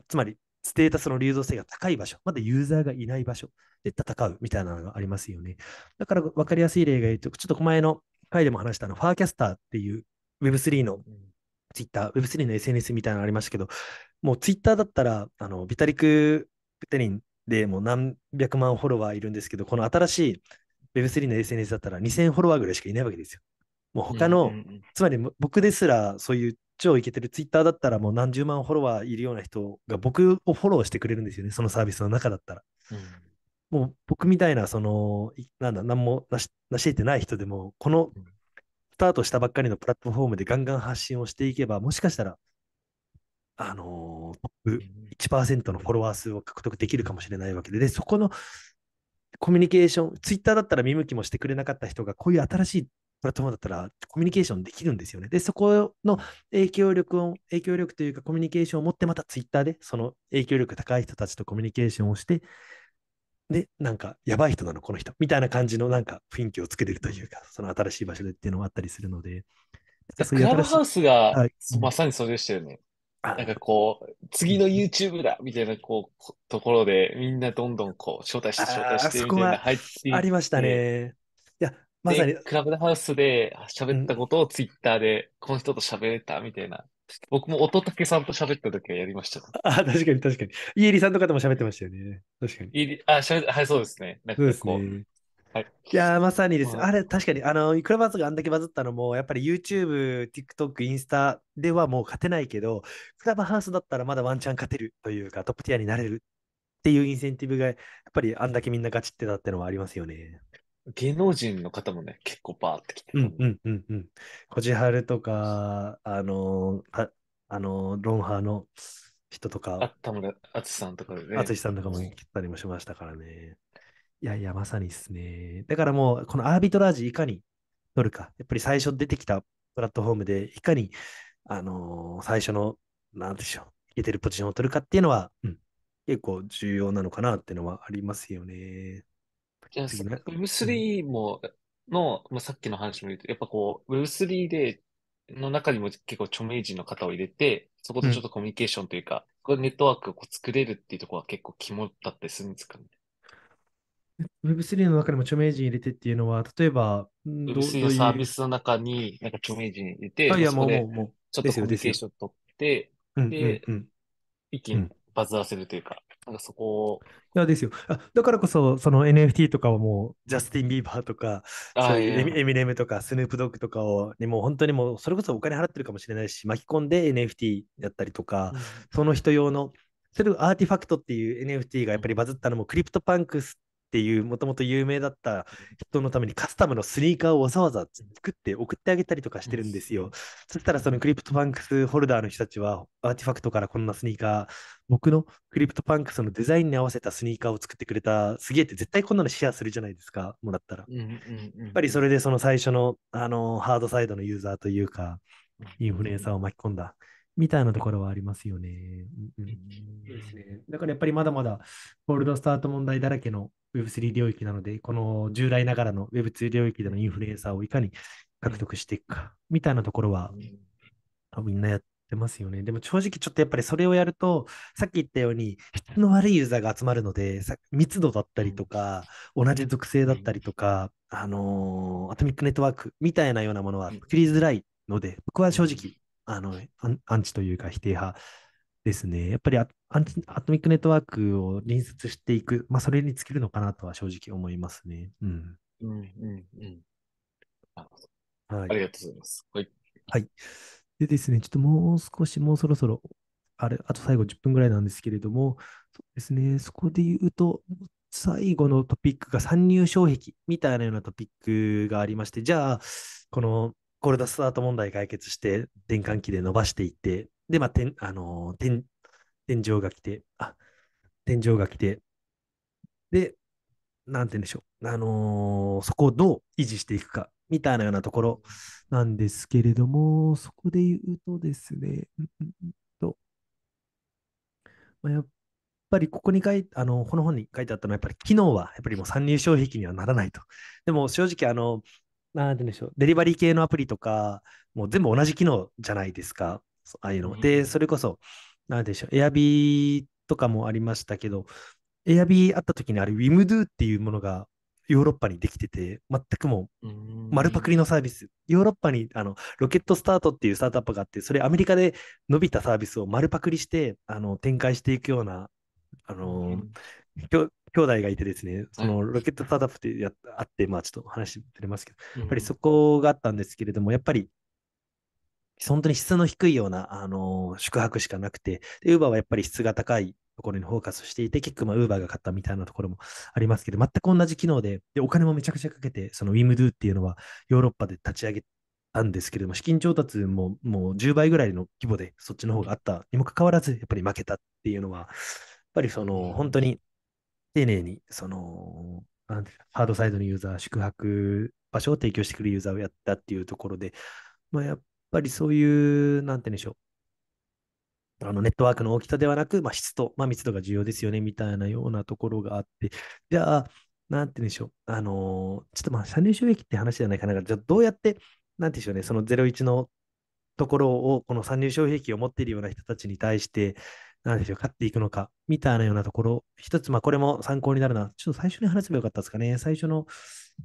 [SPEAKER 2] つまりステータスの流動性が高い場所、まだユーザーがいない場所で戦うみたいなのがありますよね。だから分かりやすい例が言うと、ちょっと前の回でも話したの、ファーキャスターっていう Web3 の Twitter、Web3 の SNS みたいなのありましたけど、もう Twitter だったら、あのビタリク・ペテリンでもう何百万フォロワーいるんですけど、この新しい Web3 の SNS だったら2000フォロワーぐらいしかいないわけですよ。もう他の、うんうんうん、つまり僕ですらそういう超いけてるツイッターだったらもう何十万フォロワーいるような人が僕をフォローしてくれるんですよね、そのサービスの中だったら。うん、もう僕みたいな、その、なんだ、何もなしなし得てない人でも、このスタートしたばっかりのプラットフォームでガンガン発信をしていけば、もしかしたら、あのトップ1%のフォロワー数を獲得できるかもしれないわけで、でそこのコミュニケーション、ツイッターだったら見向きもしてくれなかった人が、こういう新しいプラットフォームだったらコミュニケーションできるんですよね。で、そこの影響力を、影響力というかコミュニケーションを持ってまたツイッターでその影響力高い人たちとコミュニケーションをして、で、なんかやばい人なの、この人みたいな感じのなんか雰囲気を作れるというか、その新しい場所でっていうのもあったりするので。クラブハウスが、はい、まさにそれでしたよね。
[SPEAKER 1] なんかこう、次の YouTube だみたいなこうところで、みんなどんどんこう招待して、招待してみたいな入ってありました
[SPEAKER 2] ね。まさに。クラブハ
[SPEAKER 1] ウスで喋ったことをツイッターで、この人と喋れたみたいな。
[SPEAKER 2] 僕も乙武さんと喋った時はやりました。あ、確かに確かに。家入さんとかとも喋ってましたよね。確かに。家あ、喋
[SPEAKER 1] はい、そうですね。なん
[SPEAKER 2] かこう。うはい、いやまさにです。あれ、確かに、あの、クラブハウスがあんだけバズったのも、やっぱり YouTube、TikTok、インスタではもう勝てないけど、クラブハウスだったらまだワンチャン勝てるというか、トップティアになれるっていうインセンティブが、やっぱりあんだけみんなガチってたってのはありますよね。芸能人の方もね、結構バーって来てうんうんうんうん。こじはるとか、あのー、ああのー、ロンハーの人とか、あ、田村淳さんとかでね。淳さんとかも来たりもしましたからね。いやいや、まさにですね。だからもう、このアービトラージいかに取るか。やっぱり最初出てきたプラットフォームで、いかに、あのー、最初の、なんでしょう、いてるポジションを取るかっていうのは、うん、結構重要なのかなっていうのはありますよね。いや、Web3 も、の、まあ、さっきの
[SPEAKER 1] 話も言うと、やっぱこう、Web3 で、の中にも結構著名人の方を入れて、そことちょっとコミュニケーションというか、うん、ネットワークをこう作れるっていうところは結構肝だったりするんですかね。
[SPEAKER 2] Web3 の中にも著名人入れてっていうのは、例えば、Web3 のサービス
[SPEAKER 1] の中になんか著名人入れて、いもうもうちょっとコミュニケーション取って、
[SPEAKER 2] で、うん、一気にバズらせるというか、なんかそこいやですよあ。だからこそ、その NFT とかはもう、ジャスティン・ビーバーとか、そういうエミネムとか、スヌープ・ドッグとかを、ね、もう本当にもう、それこそお金払ってるかもしれないし、巻き込んで NFT やったりとか、うん、その人用の、それアーティファクトっていう NFT がやっぱりバズったのも、クリプトパンクスっていう、もともと有名だった人のためにカスタムのスニーカーをわざわざ作って送ってあげたりとかしてるんですよ。そしたらそのクリプトパンクスホルダーの人たちは、アーティファクトからこんなスニーカー、僕のクリプトパンクスのデザインに合わせたスニーカーを作ってくれた、すげえって絶対こんなのシェアするじゃないですか、もらったら。やっぱりそれでその最初の、あのハードサイドのユーザーというか、インフルエンサーを巻き込んだ。みたいなところはありますよね。うん、ですねだからやっぱりまだまだゴールドスタート問題だらけの Web3 領域なので、この従来ながらの Web2 領域でのインフルエンサーをいかに獲得していくか、みたいなところは、みんなやってますよね。でも正直ちょっとやっぱりそれをやると、さっき言ったように、質の悪いユーザーが集まるので、密度だったりとか、同じ属性だったりとか、あのー、アトミックネットワークみたいなようなものは作りづらいので、僕は正直、あの、アンチというか否定派ですね。やっぱりアトミックネットワークを隣接していく、まあ、それに尽きるのかなとは正直思いますね。うん。
[SPEAKER 3] うんうんうん。
[SPEAKER 2] はい、ありがとうございます。はい。はい。でですね、ちょっともう少し、もうそろそろ、あれ、あと最後10分ぐらいなんですけれども、そうですね、そこで言うと、最後のトピックが参入障壁みたいなようなトピックがありまして、じゃあ、このコルダスタート問題解決して、転換期で伸ばしていって、で、まあ、てんあの転天井が来て、あ、天井が来て、で、なんて言うんでしょう。あのー、そこをどう維持していくか、みたいなようなところなんですけれども、そこで言うとですね、うんうんと、まあ、やっぱりここに書いあの、この本に書いてあったのは、やっぱり機能は、やっぱりもう参入障壁にはならないと。でも正直、あの、なんて言うんでしょう、デリバリー系のアプリとか、もう全部同じ機能じゃないですか。ああいうの。で、それこそ、なんでしょう、エアビーとかもありましたけど、エアビーあった時にあれ、ウィムドゥっていうものがヨーロッパにできてて、全くもう丸パクリのサービス。ヨーロッパにあのロケットスタートっていうスタートアップがあって、それアメリカで伸びたサービスを丸パクリしてあの展開していくような、あのー、兄弟がいてですね、そのロケットスタートアップってやあって、まあちょっと話ずれますけど、やっぱりそこがあったんですけれども、やっぱり本当に質の低いような、あのー、宿泊しかなくて、ウーバーはやっぱり質が高いところにフォーカスしていて、結構ウーバーが買ったみたいなところもありますけど、全く同じ機能で、でお金もめちゃくちゃかけて、そのウィムドゥっていうのはヨーロッパで立ち上げたんですけれども、資金調達ももう10倍ぐらいの規模でそっちの方があったにもかかわらず、やっぱり負けたっていうのは、やっぱりその本当に丁寧に、その、ハードサイドのユーザー、宿泊場所を提供してくるユーザーをやったっていうところで、まあ、やっぱりそういう、なんて言うんでしょう。あのネットワークの大きさではなく、まあ、質と、まあ、密度が重要ですよね、みたいなようなところがあって、じゃあ、なんて言うんでしょう。あのー、ちょっとまあ、社入収益って話じゃないかな。じゃあ、どうやって、なんて言うんでしょうね、その01のところを、この参入障壁を持っているような人たちに対して、なんでしょう、勝っていくのか、みたいなようなところ、一つ、まあ、これも参考になるな。ちょっと最初に話せばよかったですかね。最初の、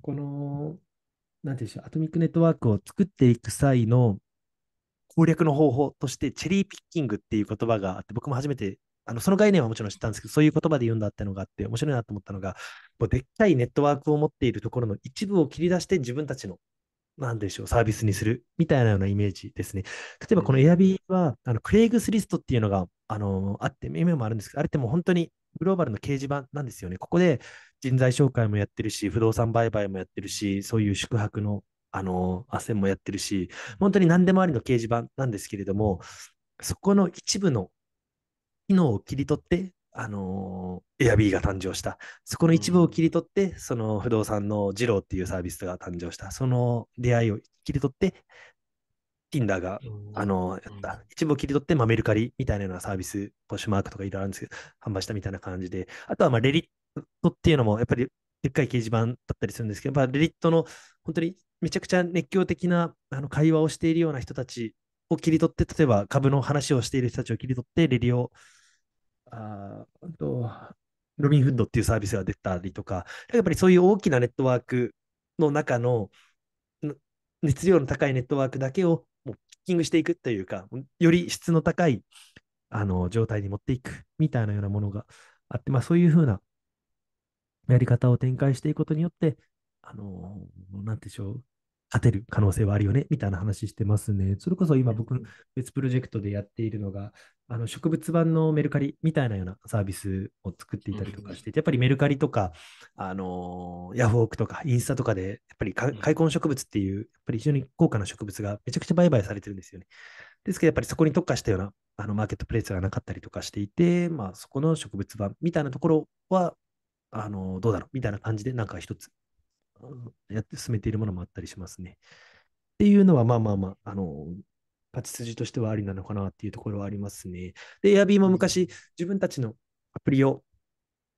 [SPEAKER 2] この、なんてうんでしょう、アトミックネットワークを作っていく際の、攻略の方法として、チェリーピッキングっていう言葉があって、僕も初めて、あのその概念はもちろん知ったんですけど、そういう言葉で言うんだってのがあって、面白いなと思ったのが、もうでっかいネットワークを持っているところの一部を切り出して自分たちのなんでしょう、サービスにするみたいなようなイメージですね。例えばこの Airb は、あのクレイグスリストっていうのがあのあって、今もあるんですけど、あれってもう本当にグローバルの掲示板なんですよね。ここで人材紹介もやってるし、不動産売買もやってるし、そういう宿泊のあの、ンもやってるし、本当に何でもありの掲示板なんですけれども、そこの一部の機能を切り取って、あのー、a i r が誕生した。そこの一部を切り取って、その不動産のジローっていうサービスが誕生した。その出会いを切り取って、Tinder が、あのー、やった。一部を切り取って、まあ、メルカリみたいなようなサービス、ポッシュマークとかいろいろあるんですけど、販売したみたいな感じで、あとはまあレリットっていうのも、やっぱりでっかい掲示板だったりするんですけど、まあ、レリットの本当にめちゃくちゃ熱狂的なあの会話をしているような人たちを切り取って、例えば株の話をしている人たちを切り取って、レディオ、あとロビンフッドっていうサービスが出たりとか、やっぱりそういう大きなネットワークの中の熱量の高いネットワークだけをもうピッキングしていくというか、より質の高いあの状態に持っていくみたいなようなものがあって、まあ、そういうふうなやり方を展開していくことによって、あの、なんでしょう、勝てる可能性はあるよねみたいな話してますね。それこそ今僕別プロジェクトでやっているのがあの植物版のメルカリみたいなようなサービスを作っていたりとかしてやっぱりメルカリとか、あのー、ヤフオクとかインスタとかでやっぱり開墾植物っていうやっぱり非常に高価な植物がめちゃくちゃ売買されてるんですよね。ですけどやっぱりそこに特化したようなあのマーケットプレイスがなかったりとかしていて、まあ、そこの植物版みたいなところはあのどうだろうみたいな感じでなんか一つやって進めているものもあったりしますね。っていうのは、まあまあまあ、あの、チち筋としてはありなのかなっていうところはありますね。で、Airb も昔、自分たちのアプリを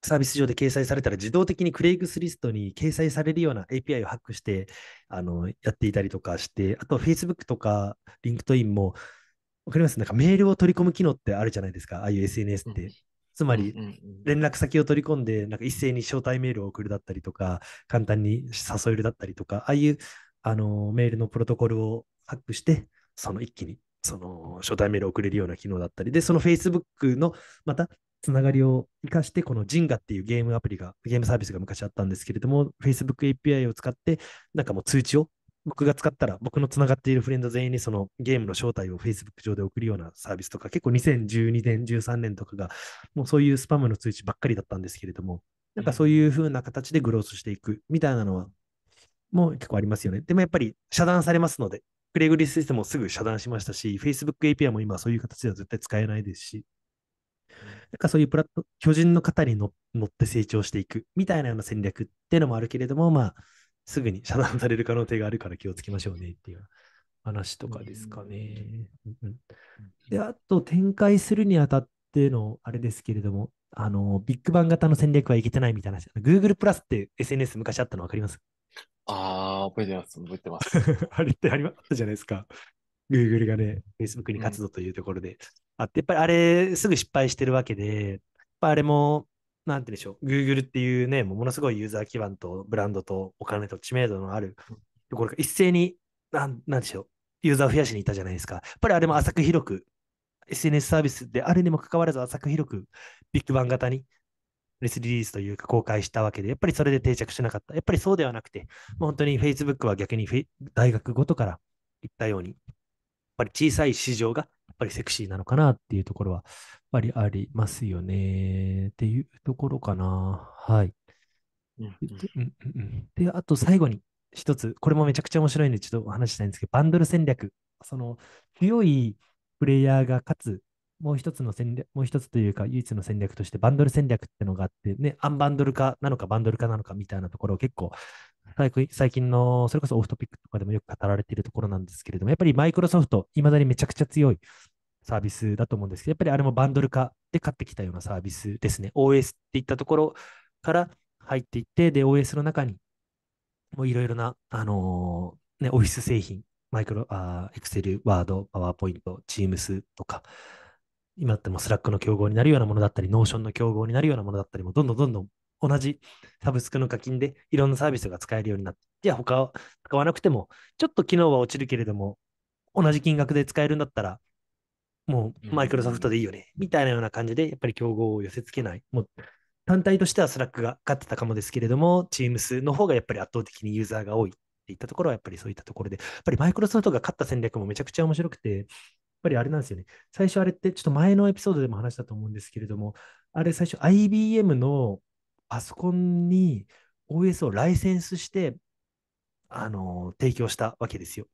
[SPEAKER 2] サービス上で掲載されたら自動的にクレイグスリストに掲載されるような API をハックしてあのやっていたりとかして、あと Facebook とか LinkedIn も、わかりますなんかメールを取り込む機能ってあるじゃないですか、ああいう SNS って。つまり、連絡先を取り込んで、なんか一斉に招待メールを送るだったりとか、簡単に誘えるだったりとか、ああいうあのメールのプロトコルをハックして、その一気にその招待メールを送れるような機能だったり、で、その Facebook のまたつながりを生かして、この j i n g a っていうゲームアプリが、ゲームサービスが昔あったんですけれども、Facebook API を使って、なんかもう通知を僕が使ったら、僕のつながっているフレンド全員にそのゲームの正体を Facebook 上で送るようなサービスとか、結構2012年、13年とかが、もうそういうスパムの通知ばっかりだったんですけれども、なんかそういう風な形でグロースしていくみたいなのは、もう結構ありますよね。でもやっぱり遮断されますので、クレグリスシステムをすぐ遮断しましたし、Facebook API も今そういう形では絶対使えないですし、なんかそういうプラット、巨人の方に乗って成長していくみたいなような戦略っていうのもあるけれども、まあ、すぐに遮断される可能性があるから気をつけましょうねっていう話とかですかね。うん、で、あと展開するにあたってのあれですけれども、あの、ビッグバン型の戦略はいけてないみたいな話。Google プラスって SNS 昔あったの分かりますああ、覚えてます、覚えてます。*laughs* あれってありましたじゃないですか。Google がね、Facebook に活動というところで、うん、あって、やっぱりあれ、すぐ失敗してるわけで、やっぱあれもなんてでしょう、Google っていうね、ものすごいユーザー基盤とブランドとお金と知名度のあるところが一斉に、なんなんでしょう、ユーザーを増やしに行ったじゃないですか。やっぱりあれも浅く広く、SNS サービスであれにもかかわらず浅く広く、ビッグバン型に、レスリリースというか公開したわけで、やっぱりそれで定着しなかった。やっぱりそうではなくて、もう本当に Facebook は逆に大学ごとから言ったように、ぱり小さい市場がやっぱりセクシーなのかなっていうところは、やっぱりありますよねっていうところかな。はい。で、あと最後に一つ、これもめちゃくちゃ面白いんで、ちょっとお話したいんですけど、バンドル戦略、その強いプレイヤーが勝つ、もう一つの戦略、もう一つというか、唯一の戦略として、バンドル戦略ってのがあって、ね、アンバンドル化なのか、バンドル化なのかみたいなところを結構、最近の、それこそオフトピックとかでもよく語られているところなんですけれども、やっぱりマイクロソフト、いまだにめちゃくちゃ強いサービスだと思うんですけど、やっぱりあれもバンドル化で買ってきたようなサービスですね。OS っていったところから入っていって、で、OS の中にもいろいろな、あのー、ね、オフィス製品、マイクロ、あ、クセル、ワード、パワーポイント、チームスとか、今ってもスラックの競合になるようなものだったり、ノーションの競合になるようなものだったりも、どんどんどんどん同じサブスクの課金でいろんなサービスが使えるようになって、じゃあ他を使わなくても、ちょっと機能は落ちるけれども、同じ金額で使えるんだったら、もうマイクロソフトでいいよね、みたいなような感じで、やっぱり競合を寄せ付けない。もう単体としてはスラックが勝ってたかもですけれども、Teams の方がやっぱり圧倒的にユーザーが多いっていったところは、やっぱりそういったところで、やっぱりマイクロソフトが勝った戦略もめちゃくちゃ面白くて、やっぱりあれなんですよね。最初あれって、ちょっと前のエピソードでも話したと思うんですけれども、あれ最初 IBM のパソコンに OS をライセンスして、あの提供したわけですよ。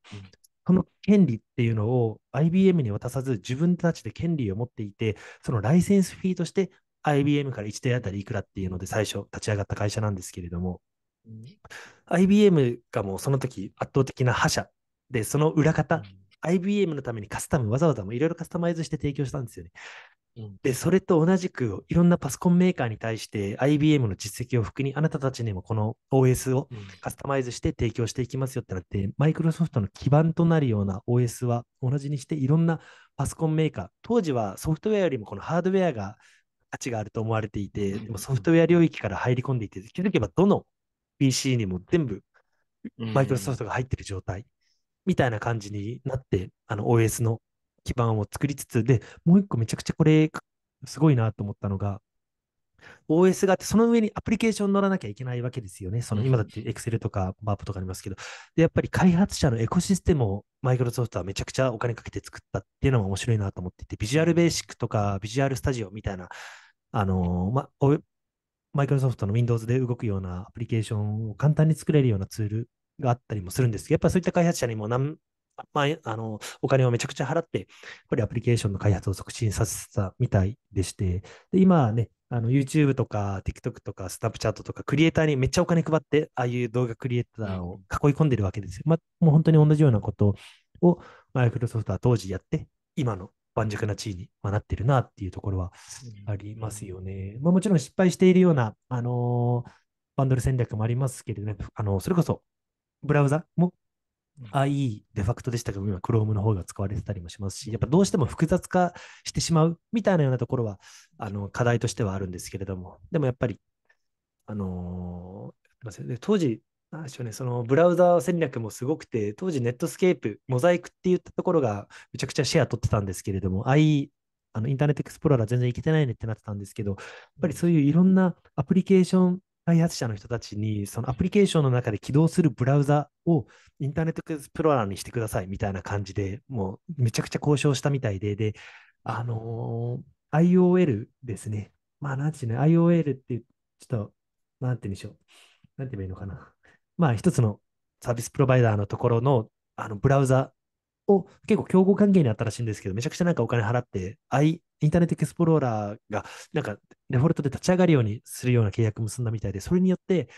[SPEAKER 2] その権利っていうのを IBM に渡さず、自分たちで権利を持っていて、そのライセンスフィーとして IBM から1台あたりいくらっていうので最初立ち上がった会社なんですけれども、うん、IBM がもうその時圧倒的な覇者で、その裏方、うん、IBM のためにカスタム、わざわざもいろいろカスタマイズして提供したんですよね。で、それと同じく、いろんなパソコンメーカーに対して、IBM の実績を含み、あなたたちにもこの OS をカスタマイズして提供していきますよってなって、マイクロソフトの基盤となるような OS は同じにして、いろんなパソコンメーカー、当時はソフトウェアよりもこのハードウェアが価値があると思われていて、でもソフトウェア領域から入り込んでいて、気づけばどの PC にも全部マイクロソフトが入ってる状態みたいな感じになって、あの OS の基盤を作りつつ、で、もう一個めちゃくちゃこれ、すごいなと思ったのが、OS があって、その上にアプリケーション乗らなきゃいけないわけですよね。その今だって Excel とかマップとかありますけど。で、やっぱり開発者のエコシステムをマイクロソフトはめちゃくちゃお金かけて作ったっていうのも面白いなと思っていて、ビジュアルベーシックとかビジュアルスタジオみたいな、あのま、マイクロソフトの Windows で動くようなアプリケーションを簡単に作れるようなツールがあったりもするんですけど、やっぱそういった開発者にも何まあ、あの、お金をめちゃくちゃ払って、やっぱりアプリケーションの開発を促進させたみたいでして、で今ね、あの、YouTube とか TikTok とか Snapchat とかクリエイターにめっちゃお金配って、ああいう動画クリエイターを囲い込んでるわけですよ。まあ、もう本当に同じようなことをマイクロソフトは当時やって、今の盤石な地位になってるなっていうところはありますよね。まあ、もちろん失敗しているような、あのー、バンドル戦略もありますけれどね、あのそれこそブラウザも IE デファクトでしたけど、今 Chrome の方が使われてたりもしますし、やっぱどうしても複雑化してしまうみたいなようなところは、あの課題としてはあるんですけれども、でもやっぱり、あのー、で当時、なんでしょうね、そのブラウザー戦略もすごくて、当時ネットスケープ、モザイクって言ったところがめちゃくちゃシェア取ってたんですけれども、IE あのインターネットエクスプローラー全然いけてないねってなってたんですけど、やっぱりそういういろんなアプリケーション開発者の人たちに、そのアプリケーションの中で起動するブラウザをインターネットエクスプローラーにしてくださいみたいな感じで、もうめちゃくちゃ交渉したみたいで、で、あのー、IOL ですね。まあ、なんていうの、IOL って、ちょっと、なんて言うんでしょう。なんて言えばいいのかな。まあ、一つのサービスプロバイダーのところの、あの、ブラウザを結構競合関係にあったらしいんですけど、めちゃくちゃなんかお金払って、インターネットエクスプローラーがなんかデフォルトで立ち上がるようにするような契約結んだみたいで、それによって、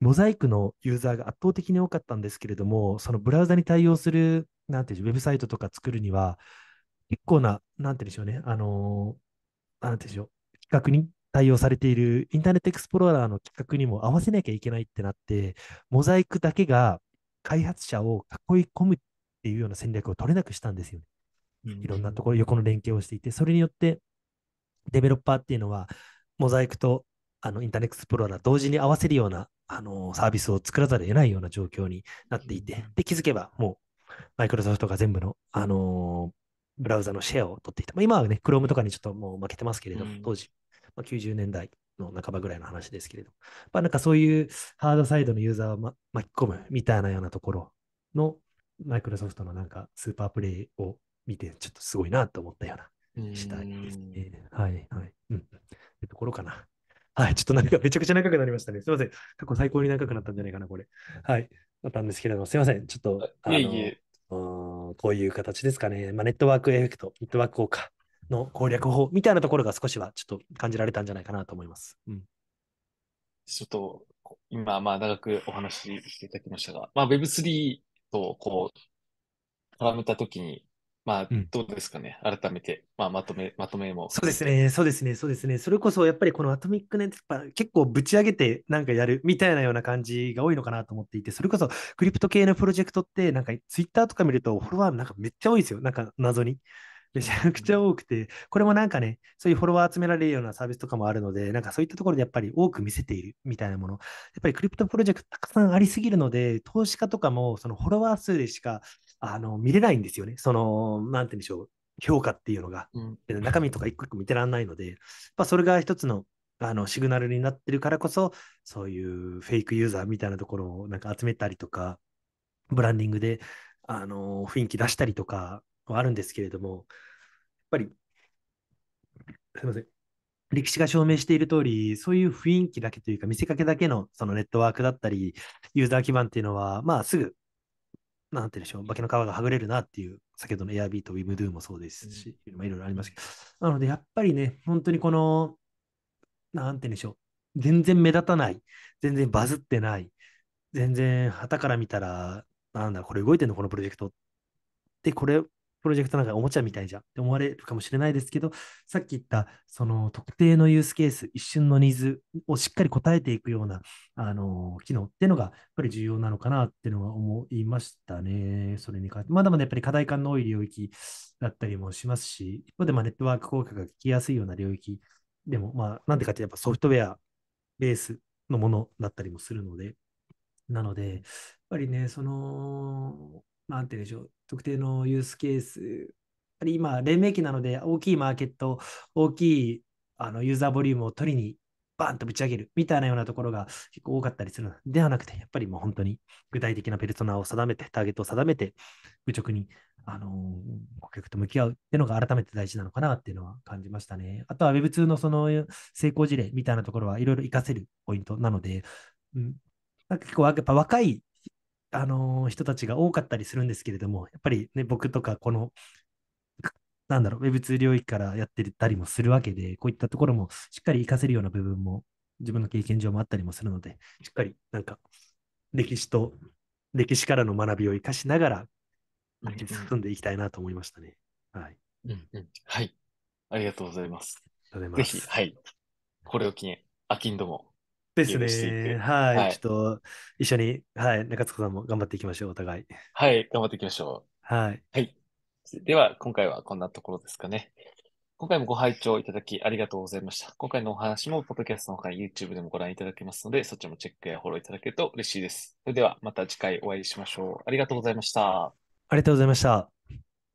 [SPEAKER 2] モザイクのユーザーが圧倒的に多かったんですけれども、そのブラウザに対応する、なんていうウェブサイトとか作るには、結構な、なんていうんでしょうね、あのー、なんていうんでしょう、企画に対応されているインターネットエクスプローラーの企画にも合わせなきゃいけないってなって、モザイクだけが開発者を囲い込むっていうような戦略を取れなくしたんですよね。いろんなところ、横の連携をしていて、それによって、デベロッパーっていうのは、モザイクとあのインターネットスプローラー同時に合わせるようなあのサービスを作らざるを得ないような状況になっていて、で気づけばもう、マイクロソフトが全部の、あのブラウザのシェアを取っていた。まあ、今はね、Chrome とかにちょっともう負けてますけれども、当時、まあ、90年代の半ばぐらいの話ですけれども、まあ、なんかそういうハードサイドのユーザーを、ま、巻き込むみたいなようなところのマイクロソフトのなんかスーパープレイを見て、ちょっとすごいなと思ったような次第ですね。はい、はい。うん。ってところかな。はい、ちょっとなんかめちゃくちゃ長くなりましたね。すみません。過去最高に長くなったんじゃないかな、これ。はい。だったんですけれども、すみません。ちょっと、あいえこういう形ですかね。まあ、ネットワークエフェクト、ネットワーク効果の攻略法みたいなところが少しはちょっと感じられたんじゃないかなと思います。うん、ちょっ
[SPEAKER 1] と、今、まあ、長くお話ししていただきましたが、まあ、Web3 とこう、絡めたときに、まあ、どうですかね、うん、改めて、まあ、まとめ、まと
[SPEAKER 2] めも。そうですね、そうですね、そうですね。それこそ、やっぱりこのアトミックネットパ結構ぶち上げてなんかやるみたいなような感じが多いのかなと思っていて、それこそ、クリプト系のプロジェクトって、なんかツイッターとか見ると、フォロワーなんかめっちゃ多いですよ、なんか謎に。めちゃくちゃ多くて、これもなんかね、そういうフォロワー集められるようなサービスとかもあるので、なんかそういったところでやっぱり多く見せているみたいなもの、やっぱりクリプトプロジェクトたくさんありすぎるので、投資家とかもそのフォロワー数でしかあの見れないんですよね。その、なんて言うんでしょう、評価っていうのが。うん、中身とか一個一個見てらんないので、まあ、それが一つのあのシグナルになってるからこそ、そういうフェイクユーザーみたいなところをなんか集めたりとか、ブランディングであの雰囲気出したりとか、もあるんですけれども、やっぱり、すみません。歴史が証明している通り、そういう雰囲気だけというか、見せかけだけのそのネットワークだったり、ユーザー基盤っていうのは、まあすぐ、なんていうんでしょう、化けの皮がはぐれるなっていう、先ほどの Airb と WebDo もそうですし、いろいろありますけど、なのでやっぱりね、本当にこの、なんていうんでしょう、全然目立たない、全然バズってない、全然旗から見たら、なんだ、これ動いてんの、このプロジェクトって、これプロジェクトなんかおもちゃみたいじゃんって思われるかもしれないですけど、さっき言ったその特定のユースケース、一瞬のニーズをしっかり答えていくようなあの機能っていうのがやっぱり重要なのかなっていうのは思いましたね。それに関して。まだまだやっぱり課題感の多い領域だったりもしますし、一方でまあ、ネットワーク効果が効きやすいような領域でも、まあ、なんでかってやっぱソフトウェアベースのものだったりもするので、なので、やっぱりね、その、なんていうんでしょう、特定のユースケース、やっぱり今、黎明期なので、大きいマーケット、大きいあのユーザーボリュームを取りに、バンとぶち上げるみたいなようなところが結構多かったりするのではなくて、やっぱりもう本当に具体的なペルソナを定めて、ターゲットを定めて、愚直に、あのー、顧客と向き合うっていうのが改めて大事なのかなっていうのは感じましたね。あとは Web2 のその成功事例みたいなところはいろいろ活かせるポイントなので、うん、なんか結構やっぱ若いあの人たちが多かったりするんですけれども、やっぱりね、僕とかこの、なんだろう、Web2 領域からやってたりもするわけで、こういったところもしっかり活かせるような部分も、自分の経験上もあったりもするので、しっかりなんか、歴史と、歴史からの学びを生かしながら、進んでいきたいなと思いましたね。はい。うんうん。はい。
[SPEAKER 1] ありがとうございます。ありがとうございます。ぜひ、はい。これを機に、アキンども、ですね。はい、ち
[SPEAKER 2] ょっと一緒に、はい、中津子さんも頑張っていきましょう、お互い。はい、頑張っていきましょう。はい。はい。では、今回はこんなところですかね。今回も
[SPEAKER 1] ご拝聴いただきありがとうございました。今回のお話も、ポッドキャストの他に YouTube でもご覧いただけますので、そちらもチェックやフォローいただけると嬉しいです。それでは、また次回お会いしましょう。ありがとうございました。あ
[SPEAKER 2] りがとうございました。